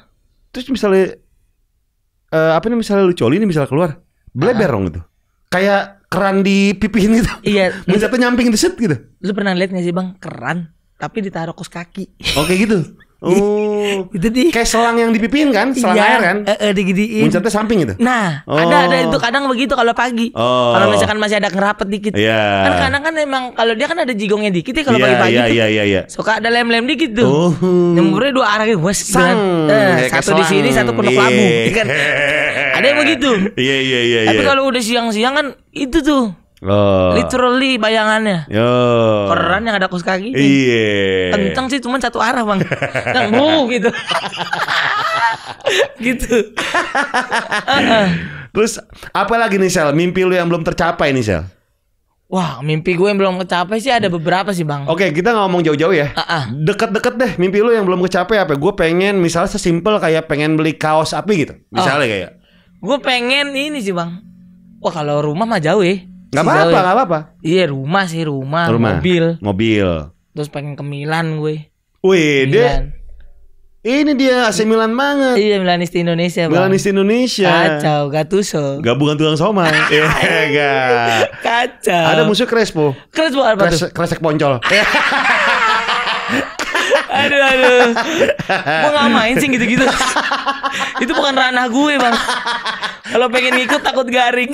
Terus misalnya uh, apa nih misalnya lu coli ini misalnya keluar, bleber ah. dong gitu. Kayak keran di dipipihin gitu. Iya. misalnya nyamping set gitu. Lu pernah lihat nggak sih bang keran tapi ditaruh kos kaki? Oke oh, gitu. Oh, itu di kayak selang yang dipipin kan, selang iya, air kan? Eh, eh Muncatnya samping itu. Nah, oh. ada ada itu oh. kadang begitu kalau pagi. Oh. Kalau misalkan masih ada ngerapet dikit. Yeah. Kan kadang kan emang kalau dia kan ada jigongnya dikit ya kalau yeah, pagi-pagi. Iya yeah, iya iya yeah, Suka ada lem-lem dikit tuh. Oh. Nyemburnya dua arah gitu. Wes, eh, iya, satu di sini, satu pondok yeah. labu. Iya kan? ada yang begitu. Iya iya iya Tapi iya. kalau udah siang-siang kan itu tuh Oh. Literally bayangannya. Oh. Keren yang ada kos kaki. Iya. Kenceng sih cuman satu arah, Bang. Yang wow gitu. gitu. Terus apa lagi nih Sel? Mimpi lu yang belum tercapai nih Sel? Wah, mimpi gue yang belum kecapai sih ada beberapa sih bang. Oke, okay, kita nggak ngomong jauh-jauh ya. Uh-uh. Deket-deket deh, mimpi lu yang belum kecapai apa? Gue pengen, misalnya sesimpel kayak pengen beli kaos api gitu, misalnya oh. kayak. Gue pengen ini sih bang. Wah kalau rumah mah jauh ya. Gak apa-apa, ya. gak apa-apa. Iya rumah sih rumah, rumah, mobil, mobil. Terus pengen ke Milan gue. Wih, dia ini dia AC iya. Milan banget. Iya Milanisti Indonesia. Bang. Milanisti Indonesia. Kacau, Gatuso. Gabungan tulang soma Iya enggak. Kacau. Ada musuh Crespo. Krespo apa Kres, tuh? Kresek poncol. aduh aduh gue nggak main sih gitu-gitu itu bukan ranah gue bang kalau pengen ikut takut garing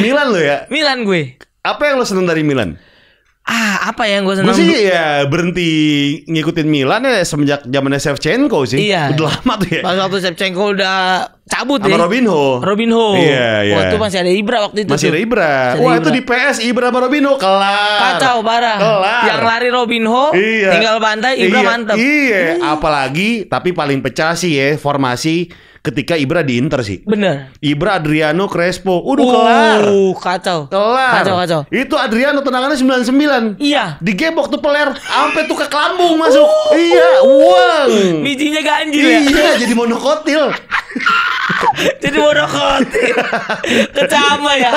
Milan lo ya Milan gue apa yang lo seneng dari Milan Ah, apa yang gue seneng? Gue sih ya berhenti ngikutin Milan ya semenjak zamannya Shevchenko sih. Iya. Udah lama tuh ya. Pas waktu Shevchenko udah cabut sama ya. Robinho, Robinho. Iya, iya. Waktu masih ada Ibra waktu itu. Masih ada Ibra. Masih ada Wah, Ibra. itu di PS Ibra sama Robinho kelar. Kacau parah. Kelar. Yang lari Robinho, iya. tinggal bantai Ibra iya, mantep. Iya, uh. apalagi tapi paling pecah sih ya formasi ketika Ibra di Inter sih. Bener. Ibra Adriano Crespo. Udah uh, kelar. kacau. Kelar. Kacau kacau. Itu Adriano tendangannya 99. Iya. Digebok tuh peler sampai tuh ke kelambung masuk. Uh, iya, uang. Bijinya ganjil iya, ya. Iya, jadi monokotil. Jadi monokoti. Kecama ya.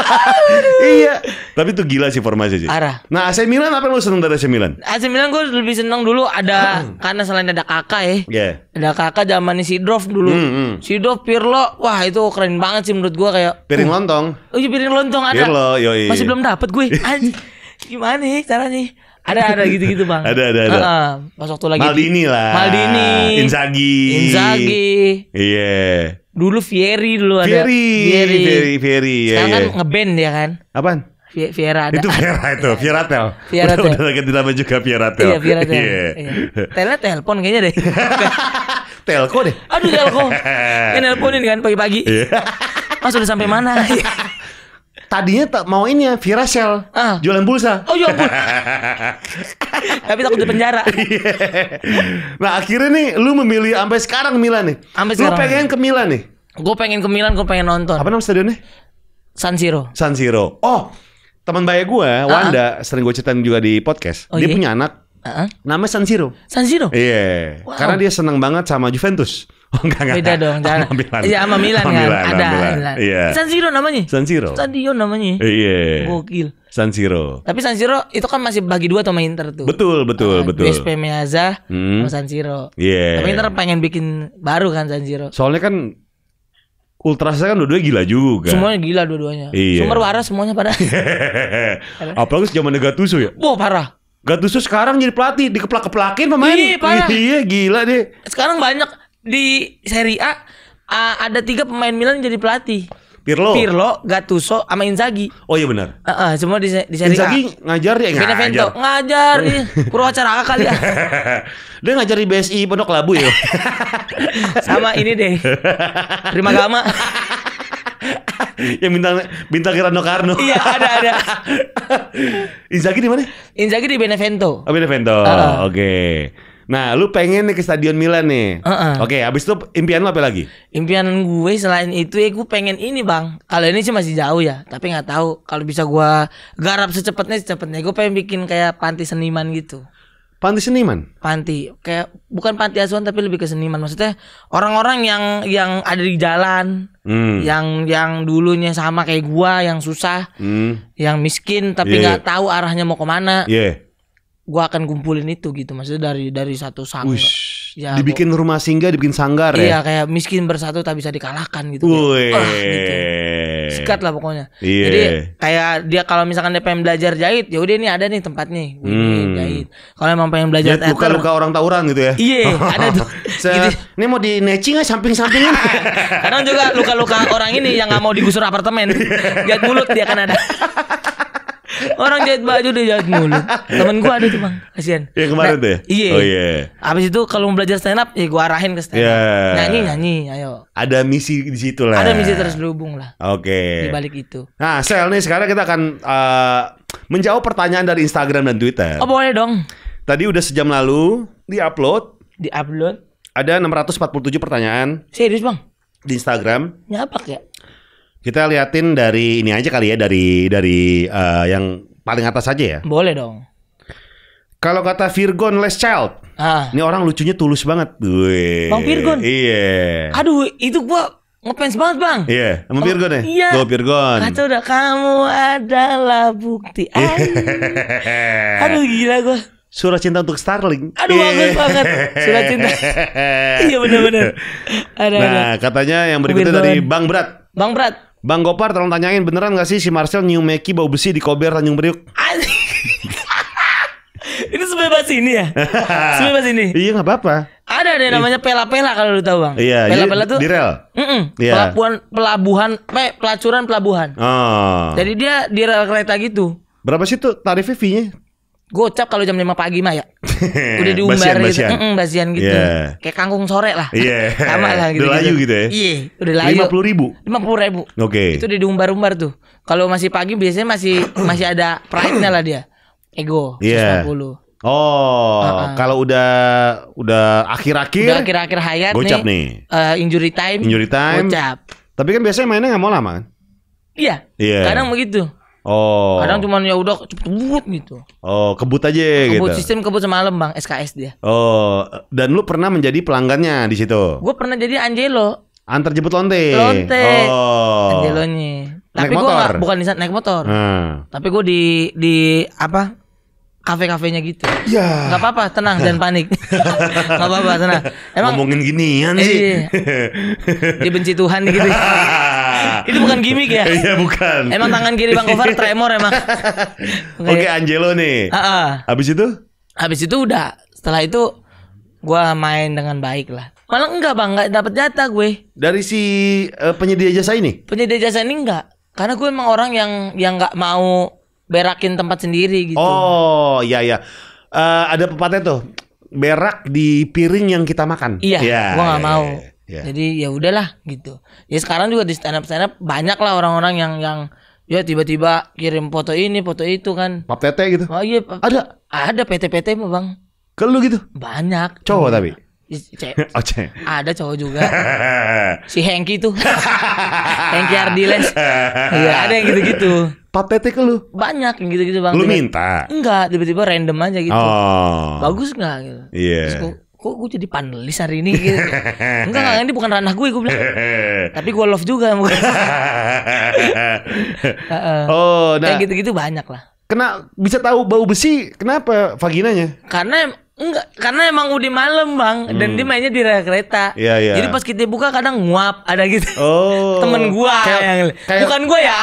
iya. Tapi tuh gila sih formasi sih. Arah. Nah, AC Milan apa yang lu seneng dari AC Milan? AC Milan gue lebih seneng dulu ada karena selain ada kakak ya. Yeah. Ada kakak zaman si Drof dulu. Hmm, mm, si Drof Pirlo, wah itu keren banget sih menurut gue kayak piring lontong. Oh, iya piring lontong ada. Pirlo, yoi. Masih belum dapet gue. Gimana Gimana ya caranya? ada ada gitu-gitu bang. Ada ada ada. Uh, pas waktu lagi Maldini di, lah. Maldini. Inzaghi. Inzaghi. Iya. Yeah. Dulu Fieri dulu ada. Fieri. Fieri. Fieri. Fieri. Iya, Sekarang yeah, kan yeah. ngeband ya kan. Apaan? Fiera ada. Itu Fiera itu, Fiera Tel. Fiera Tel. Udah, lagi ganti nama juga Fiera Tel. Iya, Fiera Tel. Yeah. Iya. Telnya telepon kayaknya deh. telko deh. Aduh, telko. Ini nelponin kan pagi-pagi. Mas iya. udah sampai mana? tadinya tak mau ini ya Shell ah. jualan pulsa oh jual pulsa tapi takut di penjara iya. nah akhirnya nih lu memilih sampai sekarang Milan nih sampai sekarang lu pengen ke Milan nih gue pengen ke Milan gue pengen nonton apa nama stadionnya San Siro San Siro oh teman bayi gue ah, ah. Wanda uh-huh. sering gue ceritain juga di podcast oh, dia iya? punya anak uh-huh. namanya San Siro San Siro iya yeah. wow. karena dia senang banget sama Juventus enggak, oh, enggak, Beda dong, jangan. Sama Milan. Iya, sama Milan, kan. Milan, Ada. Milan. Iya. San Siro namanya. San Siro. Stadion namanya. Iya. Gokil. San Siro. Tapi San Siro itu kan masih bagi dua sama Inter tuh. Betul, betul, uh, betul. BSP Meazza hmm. sama San Siro. Iya. Yeah. Tapi Inter pengen bikin baru kan San Siro. Soalnya kan Ultrasnya kan dua-duanya gila juga. Semuanya gila dua-duanya. Iya. Sumber waras semuanya pada. Apalagi zaman Gattuso ya. Wah, parah. Gattuso sekarang jadi pelatih, dikeplak-keplakin pemain. Iya, parah. Iya, gila deh. Sekarang banyak di Serie A uh, ada tiga pemain Milan jadi pelatih. Pirlo, Pirlo, Gattuso, sama Inzaghi. Oh iya benar. Uh, uh, semua di, di seri Inzaghi A. ngajar ya ngajar. Benevento ngajar di acara kali ya. Dia ngajar di BSI Pondok Labu ya. sama ini deh. Terima gama. yang bintang bintang Kirano Karno. iya, ada ada. Inzaghi di mana? Inzaghi di Benevento. Oh, Benevento. Uh. Oke. Okay. Nah, lu pengen nih ke Stadion Milan nih. Uh-uh. Oke, okay, habis itu impian lu apa lagi? Impian gue selain itu ya gue pengen ini, Bang. Kalau ini sih masih jauh ya, tapi nggak tahu kalau bisa gue garap secepatnya secepatnya. Gue pengen bikin kayak panti seniman gitu. Panti seniman? Panti, kayak bukan panti asuhan tapi lebih ke seniman. Maksudnya orang-orang yang yang ada di jalan, hmm. yang yang dulunya sama kayak gue, yang susah, hmm. yang miskin tapi iya. nggak yeah. tahu arahnya mau kemana. Yeah gua akan kumpulin itu gitu maksudnya dari dari satu sanggar Uish, ya dibikin gua, rumah singgah dibikin sanggar iya, ya iya kayak miskin bersatu tak bisa dikalahkan gitu, Wee. Oh, gitu. sikat lah pokoknya yeah. jadi kayak dia kalau misalkan dia pengen belajar jahit ya udah ini ada nih tempat nih hmm. jahit kalau emang pengen belajar jahit luka luka orang tawuran gitu ya iya, iya ada tuh Se gitu. ini mau di necing nggak samping sampingan kadang juga luka luka orang ini yang nggak mau digusur apartemen jahit mulut dia kan ada Orang jahit baju dia jahit mulu Temen gua ada tuh bang, kasian Iya kemarin nah, deh. Ya? Iya. Oh iya. Yeah. Abis itu kalau mau belajar stand up, ya gua arahin ke stand up. Yeah. Nyanyi nyanyi, ayo. Ada misi di situ lah. Ada misi terus berhubung lah. Oke. Okay. Di balik itu. Nah, sel nih sekarang kita akan uh, menjawab pertanyaan dari Instagram dan Twitter. Oh boleh dong. Tadi udah sejam lalu di upload di upload Ada 647 pertanyaan. Serius bang? Di Instagram. Nyapak ya? Kita liatin dari ini aja kali ya dari dari uh, yang paling atas aja ya. Boleh dong. Kalau kata Virgon Les Child, ah. ini orang lucunya tulus banget. Wih. Bang Virgon. Iya. Aduh, itu gua ngefans banget bang Iya yeah, sama oh, Virgon ya? Iya Go Virgon Kata udah kamu adalah bukti Aduh, iya. Aduh gila gua. Surat cinta untuk Starling. Aduh iya. bagus banget. Surat cinta. iya benar-benar. Nah katanya yang berikutnya dari Bang Brat. Bang Brat. Bang Gopar tolong tanyain beneran gak sih si Marcel nyium Meki bau besi di Kober Tanjung Priuk? ini sebebas ini ya? sebebas ini? Iya gak apa-apa Ada ada iya. namanya pela-pela kalau lu tahu bang Iya, iya Pela-pela tuh Di rel? Mm Pelabuhan, pelabuhan, pelacuran pelabuhan oh. Jadi dia di rel kereta gitu Berapa sih tuh tarifnya fee-nya? gocap kalau jam 5 pagi mah ya. Udah diumbar basian, gitu. Basian. Mm -mm, basian gitu. Yeah. Kayak kangkung sore lah. Iya. Yeah. Sama lah gitu. Udah layu gitu ya. Iya, udah layu. 50 ribu. 50 ribu. Oke. Okay. Itu udah diumbar-umbar tuh. Kalau masih pagi biasanya masih masih ada pride-nya lah dia. Ego yeah. 50. Oh, uh-uh. kalau udah udah akhir-akhir udah akhir-akhir hayat gocap nih. nih. Uh, injury time. Injury time. Gocap. Tapi kan biasanya mainnya nggak mau lama kan? Iya. Iya. Yeah. Kadang begitu. Oh. Kadang cuma ya udah cepet gitu. Oh, kebut aja kebut, gitu. Kebut sistem kebut semalam bang SKS dia. Oh, dan lu pernah menjadi pelanggannya di situ? Gue pernah jadi Angelo. Antar jemput lonte. Lonte. Oh. Angelonya. Tapi naik motor. Gua gak, bukan di naik motor. Hmm. Tapi gue di di apa? kafe-kafenya gitu. Ya. Gak apa-apa, tenang, jangan panik. Gak apa-apa, tenang. Emang ngomongin ginian sih. Eh, iya. dibenci Tuhan gitu. itu bukan gimmick ya? Iya bukan. Emang tangan kiri Bang Kofar tremor emang. Oke okay. Angelo nih. Uh -uh. Habis itu? Habis itu udah. Setelah itu gue main dengan baik lah. Malah enggak Bang, enggak dapat jatah gue. Dari si uh, penyedia jasa ini? Penyedia jasa ini enggak. Karena gue emang orang yang yang enggak mau berakin tempat sendiri gitu. Oh, iya iya. Uh, ada pepatah tuh, berak di piring yang kita makan. Iya, yeah, Gue nggak iya, mau. Yeah iya. Yeah. Jadi ya udahlah gitu. Ya sekarang juga di stand up stand up banyak lah orang-orang yang yang ya tiba-tiba kirim foto ini foto itu kan. Pap tete gitu. Oh iya. Pap... Ada. Ada PT-PT mau bang. Ke lu gitu? Banyak. Cowok tapi. aceh. Oh, Ada cowok juga. si Hengki tuh. Hengki Ardiles. Iya, ada yang gitu-gitu. tete ke lu? Banyak yang gitu-gitu Bang. Lu minta? Enggak, tiba-tiba random aja gitu. Oh. Bagus enggak gitu. Iya. Yeah kok gue jadi panelis hari ini gitu. enggak enggak ini bukan ranah gue gue bilang tapi gue love juga uh, oh nah kayak gitu-gitu banyak lah kena bisa tahu bau besi kenapa vaginanya karena enggak karena emang udah malam bang hmm. dan dia mainnya di rel kereta yeah, yeah. jadi pas kita buka kadang nguap ada gitu oh temen gue, yang kayak, bukan gue ya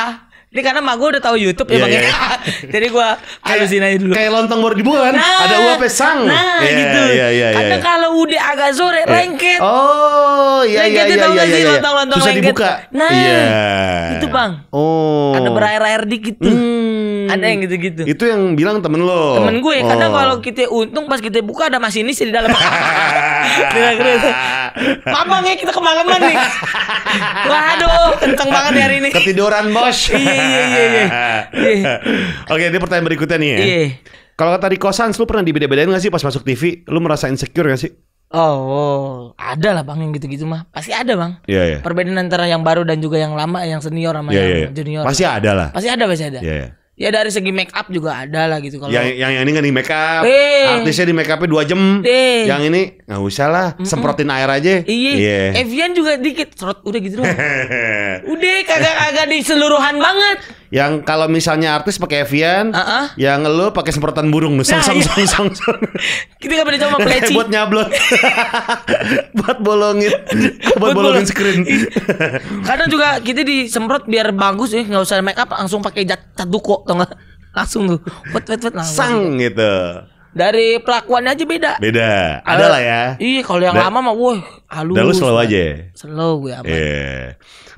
ini karena mak gue udah tahu YouTube yeah, ya iya, bang yeah, ya. Jadi gue halusin aja dulu. Kayak lontong baru dibuka kan? Nah, Ada uap pesang. Nah yeah, gitu. Yeah, yeah, iya, karena yeah. kalau udah agak sore yeah. lengket. Oh iya iya iya. Lengket itu yeah, sih iya, lontong-lontong Susah lengket. dibuka. Nah yeah. itu bang. Oh. Ada berair-air dikit tuh. Hmm. Ada yang gitu-gitu. Itu yang bilang temen lo. Temen gue. Oh. Karena kalau kita untung pas kita buka ada masinis di dalam. Mamang ya kita kemalaman nih. Waduh kenceng banget hari ini. Ketiduran bos. Iya Iya, iya iya iya. Oke, ini pertanyaan berikutnya nih ya. Iya. Kalau tadi kosan, lu pernah dibeda-bedain gak sih pas masuk TV? Lu merasa insecure gak sih? Oh, oh, ada lah bang yang gitu-gitu mah pasti ada bang. Iya yeah, iya. Yeah. Perbedaan antara yang baru dan juga yang lama, yang senior sama yeah, yang yeah. Iya. junior. Pasti ada lah. Pasti ada pasti ada. Iya. Yeah, yeah ya dari segi make up juga ada lah gitu kalau yang yang, yang ini kan di make up eh. artisnya di make upnya dua jam eh. yang ini nggak usah lah mm -mm. semprotin air aja iya yeah. Evian juga dikit serot udah gitu udah kagak kagak di seluruhan banget yang kalau misalnya artis pakai Evian, uh-uh. yang lo pakai semprotan burung lu nah, song iya. song song song. Kita nggak pernah coba pleci. buat nyablon. buat bolongin. buat bolongin screen. Iya. Kadang juga kita disemprot biar bagus ya, nggak usah make up, langsung pakai cat duko atau enggak. Langsung tuh. Wet wet wet langsung. Sang gitu. Dari pelakuannya aja beda. Beda. Ada lah ya. Iya, kalau yang da- lama mah wah halus. Dan lu slow aja. Slow gue ya, aman. Yeah.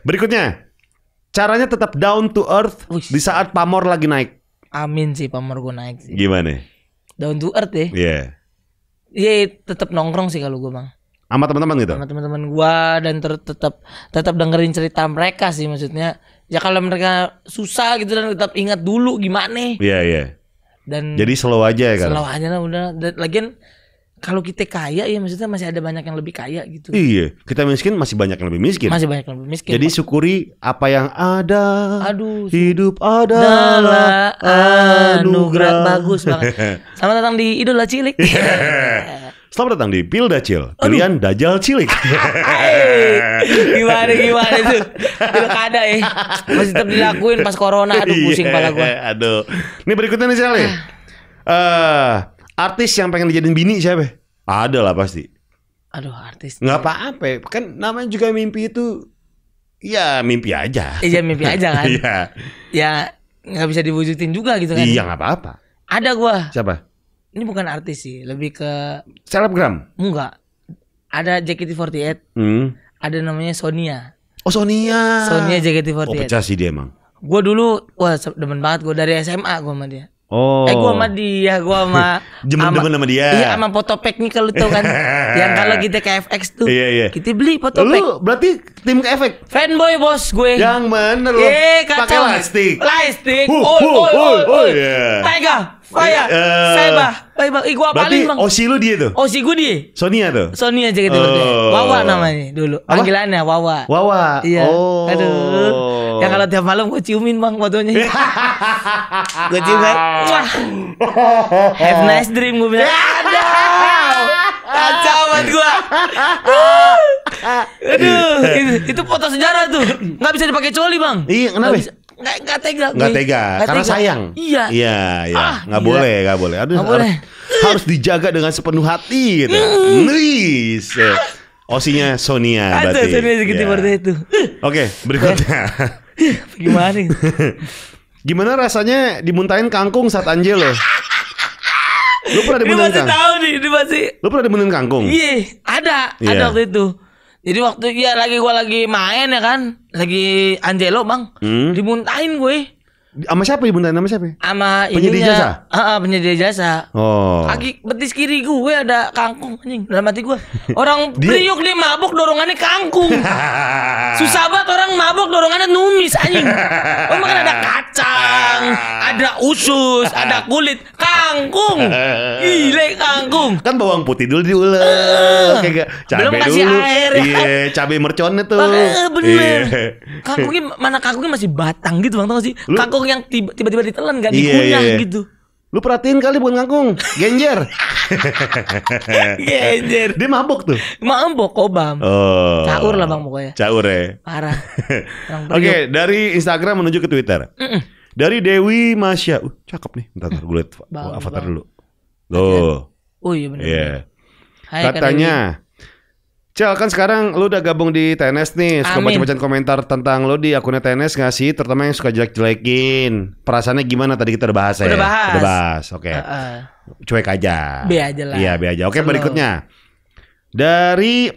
Berikutnya, caranya tetap down to earth Uish. di saat pamor lagi naik. Amin sih pamor gue naik sih. Gimana? Down to earth ya. Iya. Iya, iya tetap nongkrong sih kalau gue bang. Sama teman-teman gitu. Sama teman-teman gue dan ter tetap tetap dengerin cerita mereka sih maksudnya. Ya kalau mereka susah gitu dan tetap ingat dulu gimana. Iya yeah, iya. Yeah. Dan jadi slow aja ya kan. Slow aja lah udah. Dan, lagian kalau kita kaya ya maksudnya masih ada banyak yang lebih kaya gitu. Iya, kita miskin masih banyak yang lebih miskin. Masih banyak yang lebih miskin. Jadi syukuri apa yang ada. Aduh, hidup adalah anugerah. Bagus banget. Selamat datang di Idola Cilik. Iya. Selamat datang di Pil Dacil, pilihan Dajal Cilik. gimana gimana tuh? Pilkada ya. Masih tetap dilakuin pas corona. Aduh iya. pusing pala gua. Aduh. Ini berikutnya nih Cilik. Ah. Eh, artis yang pengen dijadiin bini siapa? Ada lah pasti. Aduh artis. Nggak apa-apa. Kan namanya juga mimpi itu. Ya mimpi aja. Iya mimpi aja kan. Iya. ya nggak bisa diwujudin juga gitu kan. Iya nggak apa-apa. Ada gua. Siapa? Ini bukan artis sih, lebih ke selebgram. Enggak. Ada JKT48. Hmm. Ada namanya Sonia. Oh Sonia. Sonia JKT48. Oh pecah sih dia emang. Gue dulu, wah demen banget gue dari SMA gue sama dia. Oh. Eh gua sama dia, gua sama Jemen-jemen sama dia. Iya, sama pack nih kalau tau kan. yang kalau kita ke FX tuh. Iya, iya. Kita beli pack Lu berarti tim ke FX? Fanboy bos gue. Yang bener lu. Iya, Pakai lastik. plastik oh oh oh oh, Tiger. Oh iya. Uh, saya bah. bang. Ih eh, gua paling bang. Osi lu dia tuh. Osi gua dia. Sonia tuh. Sonia aja gitu. Oh. Wawa namanya dulu. Apa? Panggilannya Wawa. Wawa. Iya. Oh. Aduh. Ya kalau tiap malam gua ciumin bang fotonya. gua cium kan. Wah. Have nice dream gue bilang. Kacau banget gua. Aduh, itu, itu foto sejarah tuh. Nggak bisa dipakai coli, Bang. Iya, kenapa? nggak nggak tega nggak tega gak karena tega. sayang iya iya iya ah, nggak iya. boleh nggak boleh aduh gak harus, boleh. harus dijaga dengan sepenuh hati gitu mm. nice osinya Sonia Ada, berarti Sonia gitu yeah. Iya. itu oke okay, berikutnya gimana gimana rasanya dimuntahin kangkung saat anjir lo Lu pernah dimuntahin kangkung? Lu pernah dimuntahin kangkung? Iya, ada, yeah. ada iya. waktu itu. Jadi waktu ya lagi gua lagi main ya kan, lagi Angelo bang, hmm? dimuntahin gue. Sama siapa ibu Nama siapa? Sama penyedia jasa. Heeh, penyedia jasa. Oh. Kaki betis kiri gue ada kangkung anjing. Dalam hati gue. Orang priuk dia mabuk dorongannya kangkung. Susah banget orang mabuk dorongannya numis anjing. Oh makan ada kacang, ada usus, ada kulit kangkung. Gile kangkung. Kan bawang putih dulu diulek. Uh, cabe Belum kasih dulu. air. Iya, cabe merconnya tuh. Bener. Iya. Kangkungnya mana kangkungnya masih batang gitu Bang tau sih? Kangkung kangkung yang tiba-tiba ditelan gak iya, dikunyah yeah, yeah. gitu. Lu perhatiin kali bukan kangkung, genjer. genjer. Dia mabok tuh. Mabok kobam. Oh. Caur lah bang pokoknya. Caur ya. Parah. Oke, okay, dari Instagram menuju ke Twitter. Mm -mm. Dari Dewi Masya. Uh, cakep nih. Bentar, bentar gue liat bang, avatar bang. dulu. Loh. Oh iya bener. Yeah. Iya. Hai, Katanya, Cel kan sekarang lu udah gabung di TNS nih Suka baca-bacaan komentar tentang lu di akunnya TNS gak sih? Terutama yang suka jelek-jelekin Perasaannya gimana tadi kita udah bahas ya? Udah bahas Udah bahas, oke okay. uh, uh. Cuek aja Be aja lah Iya be aja, oke okay, berikutnya Dari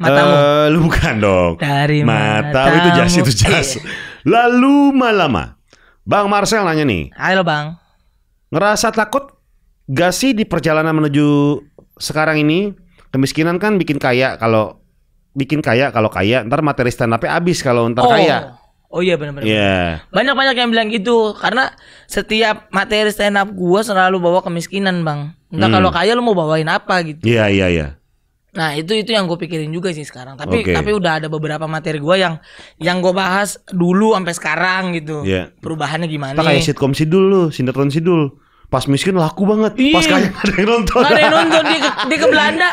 Matamu uh, Lu bukan dong Dari mata Itu jas, itu jas iya. Lalu malama Bang Marcel nanya nih Halo bang Ngerasa takut gak sih di perjalanan menuju sekarang ini kemiskinan kan bikin kaya kalau bikin kaya kalau kaya ntar materi stand up habis kalau ntar oh. kaya oh iya benar-benar yeah. banyak banyak yang bilang gitu karena setiap materi stand up gua selalu bawa kemiskinan bang nah hmm. kalau kaya lu mau bawain apa gitu iya iya iya Nah itu itu yang gue pikirin juga sih sekarang. Tapi okay. tapi udah ada beberapa materi gua yang yang gue bahas dulu sampai sekarang gitu. Yeah. Perubahannya gimana? Kita kayak sitkom sidul lu, sinetron sidul. Pas miskin laku banget. Iyi. Pas kaya ada yang nonton. ada yang nonton dia ke, dia ke Belanda.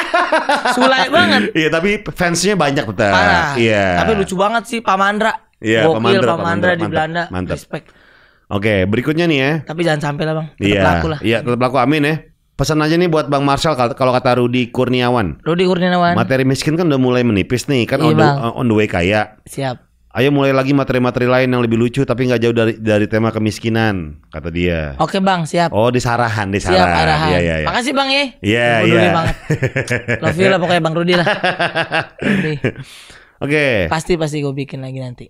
Sulai banget. Iya, tapi fansnya banyak betul. Iya. Tapi lucu banget sih Pak Mandra. Iya, Pak Mandra, Pak Mandra di Belanda. Mantap. Respect. Oke, berikutnya nih ya. Tapi jangan sampai lah, Bang. Tetap iya. laku lah. Iya, tetap laku amin ya. Pesan aja nih buat Bang Marshall kalau kata Rudi Kurniawan. Rudi Kurniawan. Materi miskin kan udah mulai menipis nih, kan iya, on, the, on the way kaya. Siap. Ayo mulai lagi materi-materi lain yang lebih lucu tapi nggak jauh dari dari tema kemiskinan, kata dia. Oke bang, siap. Oh disarahan disarahan Siap, arahan. Ya, ya, ya. Makasih bang ya. Iya, iya. banget. Love you lah pokoknya bang Rudi lah. Oke. Okay. Pasti pasti gue bikin lagi nanti.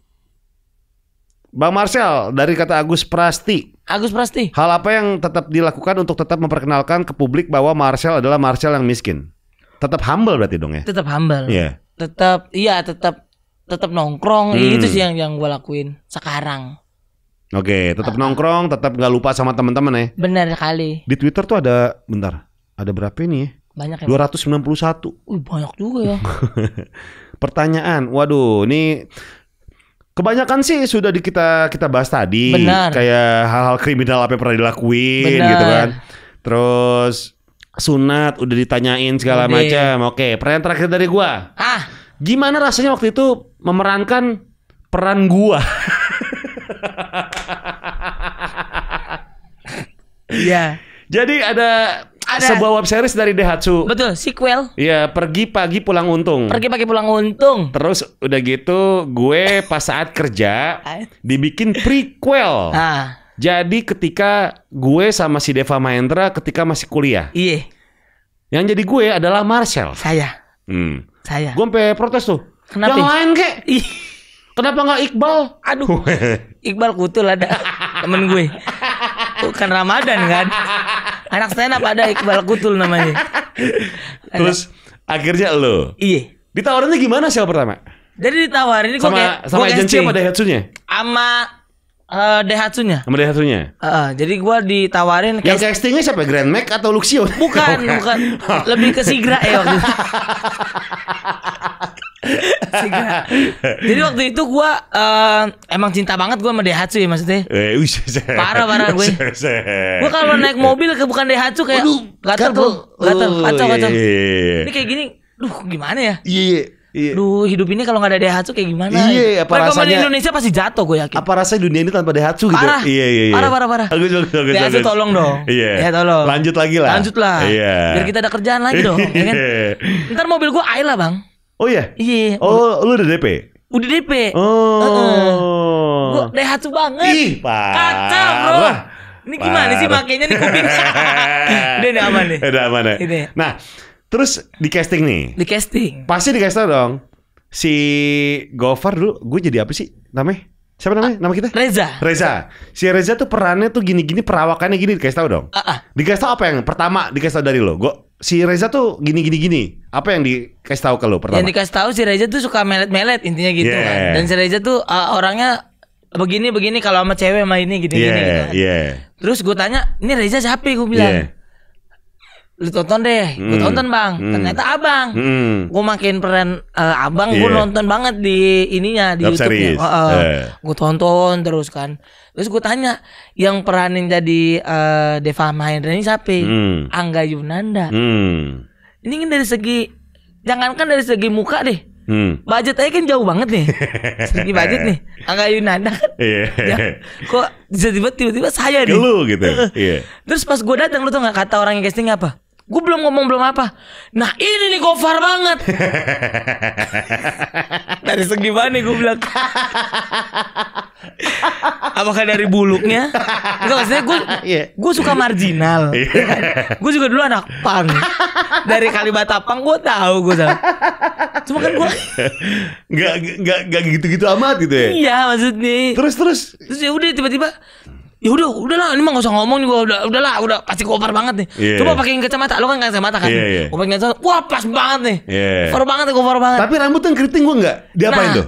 Bang Marcel dari kata Agus Prasti. Agus Prasti. Hal apa yang tetap dilakukan untuk tetap memperkenalkan ke publik bahwa Marcel adalah Marcel yang miskin? Tetap humble berarti dong ya? Tetap humble. Iya. Yeah. Tetap iya tetap tetap nongkrong hmm. itu sih yang yang gue lakuin sekarang Oke, okay, tetap uh, nongkrong, tetap gak lupa sama teman-teman ya. Benar sekali. Di Twitter tuh ada bentar, ada berapa ini ya? dua Banyak ya. 291. Wih, banyak juga ya. Pertanyaan. Waduh, ini kebanyakan sih sudah di kita kita bahas tadi. Bener. Kayak hal-hal kriminal apa yang pernah dilakuin Bener. gitu kan. Terus sunat udah ditanyain segala macam. Oke, pertanyaan terakhir dari gua. Ah. Gimana rasanya waktu itu memerankan peran gua? Iya. Jadi ada ada sebuah web series dari Dehatsu. Betul, sequel. Iya, pergi pagi pulang untung. Pergi pagi pulang untung. Terus udah gitu gue pas saat kerja dibikin prequel. Ah. Jadi ketika gue sama si Deva Mahendra ketika masih kuliah. Iya. Yang jadi gue adalah Marcel. Saya. Hmm. Saya. Gue sampai protes tuh. Kenapa? Yang lain kek. Kenapa nggak Iqbal? Aduh. Iqbal kutul ada temen gue. Bukan Ramadan kan? Anak saya up ada Iqbal kutul namanya. Terus akhirnya lo. Iya. Ditawarinnya gimana sih pertama? Jadi ditawarin gue sama, kayak sama agency apa ada headsunya? Sama Uh, eh, Dehatsunya. nya Sama Daihatsu-nya. Uh, jadi gua ditawarin Yang castingnya siapa? Grand Max atau Luxio? Bukan, oh, bukan. Lebih ke Sigra ya waktu itu. Sigra. Jadi waktu itu gua uh, emang cinta banget gua sama Daihatsu ya maksudnya. Eh, parah parah gue. gua kalau naik mobil ke bukan Daihatsu kayak gatel tuh, gatel, kacau kacau. Oh, iya, iya, iya, Ini kayak gini, duh gimana ya? Iya, iya Iya. Duh, hidup ini kalau nggak ada Daihatsu kayak gimana? Iya, gitu. apa Perekonomian rasanya? Indonesia pasti jatuh gue yakin. Apa rasanya dunia ini tanpa Daihatsu gitu? Parah. Iya, iya, iya. Parah, parah, parah. Bagus, bagus, bagus. Daihatsu tolong dong. Iya. Ya, tolong. Lanjut lagi lah. Lanjut lah. Iya. Biar kita ada kerjaan lagi dong, ya kan? Iya. Ntar mobil gue Ayla, Bang. Oh iya. Iya. Oh, lu udah DP? Udah DP. Oh. Uh-uh. Gue Daihatsu banget. Ih, parah. Kacau, bro. Ini gimana sih makainya nih kuping? Udah aman nih. Udah aman ya. nih. Nah, Terus di casting nih. Di casting. Hmm. Pasti di casting dong. Si Gofar dulu, gue jadi apa sih namanya? Siapa namanya? Ah, Nama kita? Reza. Reza. Si Reza tuh perannya tuh gini-gini, perawakannya gini dikasih tahu dong. Uh -uh. Dikasih tahu apa yang pertama dikasih tahu dari lo? Gue si Reza tuh gini-gini gini. Apa yang dikasih tahu ke lo pertama? Yang dikasih tahu si Reza tuh suka melet-melet intinya gitu yeah. kan. Dan si Reza tuh uh, orangnya begini begini kalau sama cewek sama ini gini yeah, gitu. Kan. Yeah. Terus gue tanya, "Ini Reza siapa?" gue bilang. Yeah lu tonton deh, hmm. gue tonton bang, hmm. ternyata abang, hmm. gue makin peran uh, eh, abang, yeah. gue iya. nonton banget di ininya di Love YouTube, uh, uh, yeah. gue tonton terus kan, terus gue tanya yang peranin jadi uh, Deva Mahendra ini siapa? Hmm. Angga Yunanda. Hmm. Ini kan dari segi, jangankan dari segi muka deh, Hmm. Budget aja kan jauh banget nih. Segi budget nih. Angga Yunanda kan. Yeah. Ya. kok tiba-tiba tiba-tiba saya nih. gitu. yeah. Iya. Terus pas gue datang lu tuh nggak kata orang yang casting apa? Gue belum ngomong belum apa. Nah ini nih gofar banget. dari segi mana gue bilang? Apakah dari buluknya? Enggak maksudnya gue iya. gue suka marginal. Iya. Ya kan? gue juga dulu anak pang. dari Kalibata pang gue tahu gue salah. Cuma kan gue nggak nggak nggak gitu-gitu amat gitu ya. Iya maksudnya. Terus terus. Terus ya udah tiba-tiba ya udah udahlah ini mah gak usah ngomong juga udah udahlah udah pasti koper banget nih yeah. coba iya. pakai kacamata lo kan kacamata kan yeah, yeah. gue pakai kacamata wah pas banget nih yeah. koper banget koper banget tapi rambut rambutnya keriting gue nggak diapain nah, tuh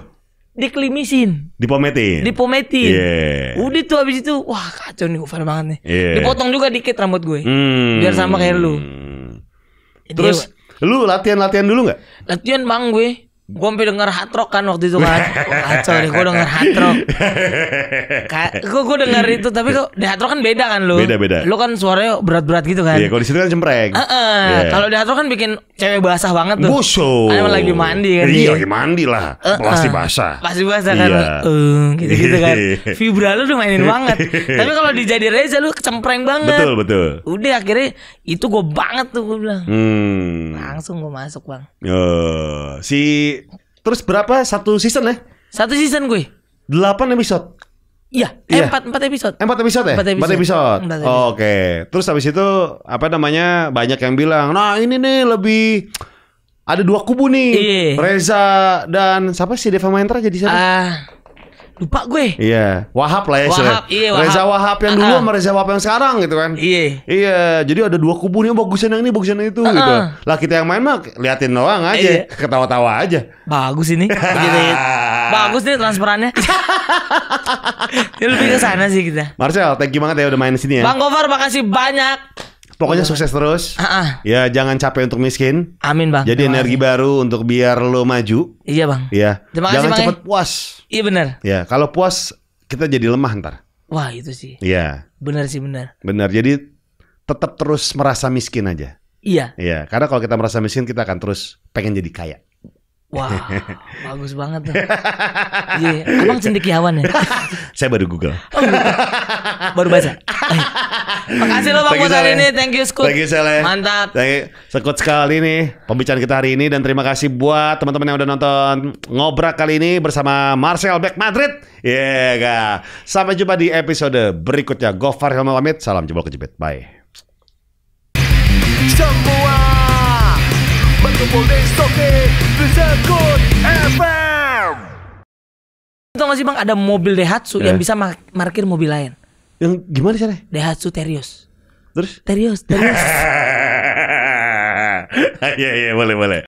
diklimisin dipometin dipometin yeah. udah tuh abis itu wah kacau nih koper banget nih yeah. dipotong juga dikit rambut gue hmm. biar sama kayak lu iya. terus Jadi, ya, lu latihan latihan dulu nggak latihan bang gue gue sampai denger hard rock kan waktu itu kan kacau deh gue denger hard rock gue gue denger itu tapi kok di hard rock kan beda kan lu beda beda lu kan suaranya berat berat gitu kan iya kalau di kan cempreng uh -uh. Iya. yeah. kalau di hard rock kan bikin cewek basah banget tuh Buso. Karena lagi mandi kan iya lagi mandi lah uh -uh. pasti basah pasti basah kan iya. uh, gitu gitu kan vibra lu udah mainin banget tapi kalau di jadi Reza lu kecempreng banget betul betul udah akhirnya itu gue banget tuh gue bilang hmm. langsung gue masuk bang uh, si Terus berapa satu season ya? Satu season gue. delapan episode. Iya, empat eh, iya. empat Empat, episode. Eh, empat episode ya? Empat episode. episode. episode. Oh, Oke. Okay. Terus habis itu apa namanya? Banyak yang bilang, "Nah, ini nih lebih ada dua kubu nih. Iya. Reza dan siapa sih Deva Mahendra jadi siapa? Uh, lupa gue. Iya. Wahab lah ya. Wahab, ya. iya, Wahab. Reza Wahab yang dulu uh -uh. sama Reza Wahab yang sekarang gitu kan. Iya. Iya, jadi ada dua kubu nih bagusan yang ini, bagusan yang itu uh -uh. gitu. Lah kita yang main mah liatin doang aja, iya. ketawa-tawa aja. Bagus ini. gitu, ya. Bagus nih transferannya. ya, lebih ke sana sih kita. Marcel, thank you banget ya udah main di sini ya. Bang Gofar makasih banyak. Pokoknya sukses terus. Uh-uh. Ya jangan capek untuk miskin. Amin bang. Jadi Terima energi kasih. baru untuk biar lo maju. Iya bang. Iya. jangan kasih, ya. cepet puas. Iya benar. Ya kalau puas kita jadi lemah ntar. Wah itu sih. Iya. Benar sih benar. Benar. Jadi tetap terus merasa miskin aja. Iya. Iya. Karena kalau kita merasa miskin kita akan terus pengen jadi kaya. Wah, bagus banget tuh. Iya, yeah. emang cendekiawan ya. Saya baru Google. Oh, gitu. baru baca. Eh, makasih loh Bang Buat ini. Thank you Scoot. Thank you Sele. Mantap. Thank you. Sekut sekali nih pembicaraan kita hari ini dan terima kasih buat teman-teman yang udah nonton ngobrak kali ini bersama Marcel Beck Madrid. Iya, yeah, Sampai jumpa di episode berikutnya. Gofar Hilma pamit. Salam jebol kejepit. Bye. Semua Tahu sih sih bang ada mobil Daihatsu yeah. yang ya. bisa parkir mobil lain Yang gimana sih? Daihatsu Terios Terus? Terios, Terios Iya, iya boleh, boleh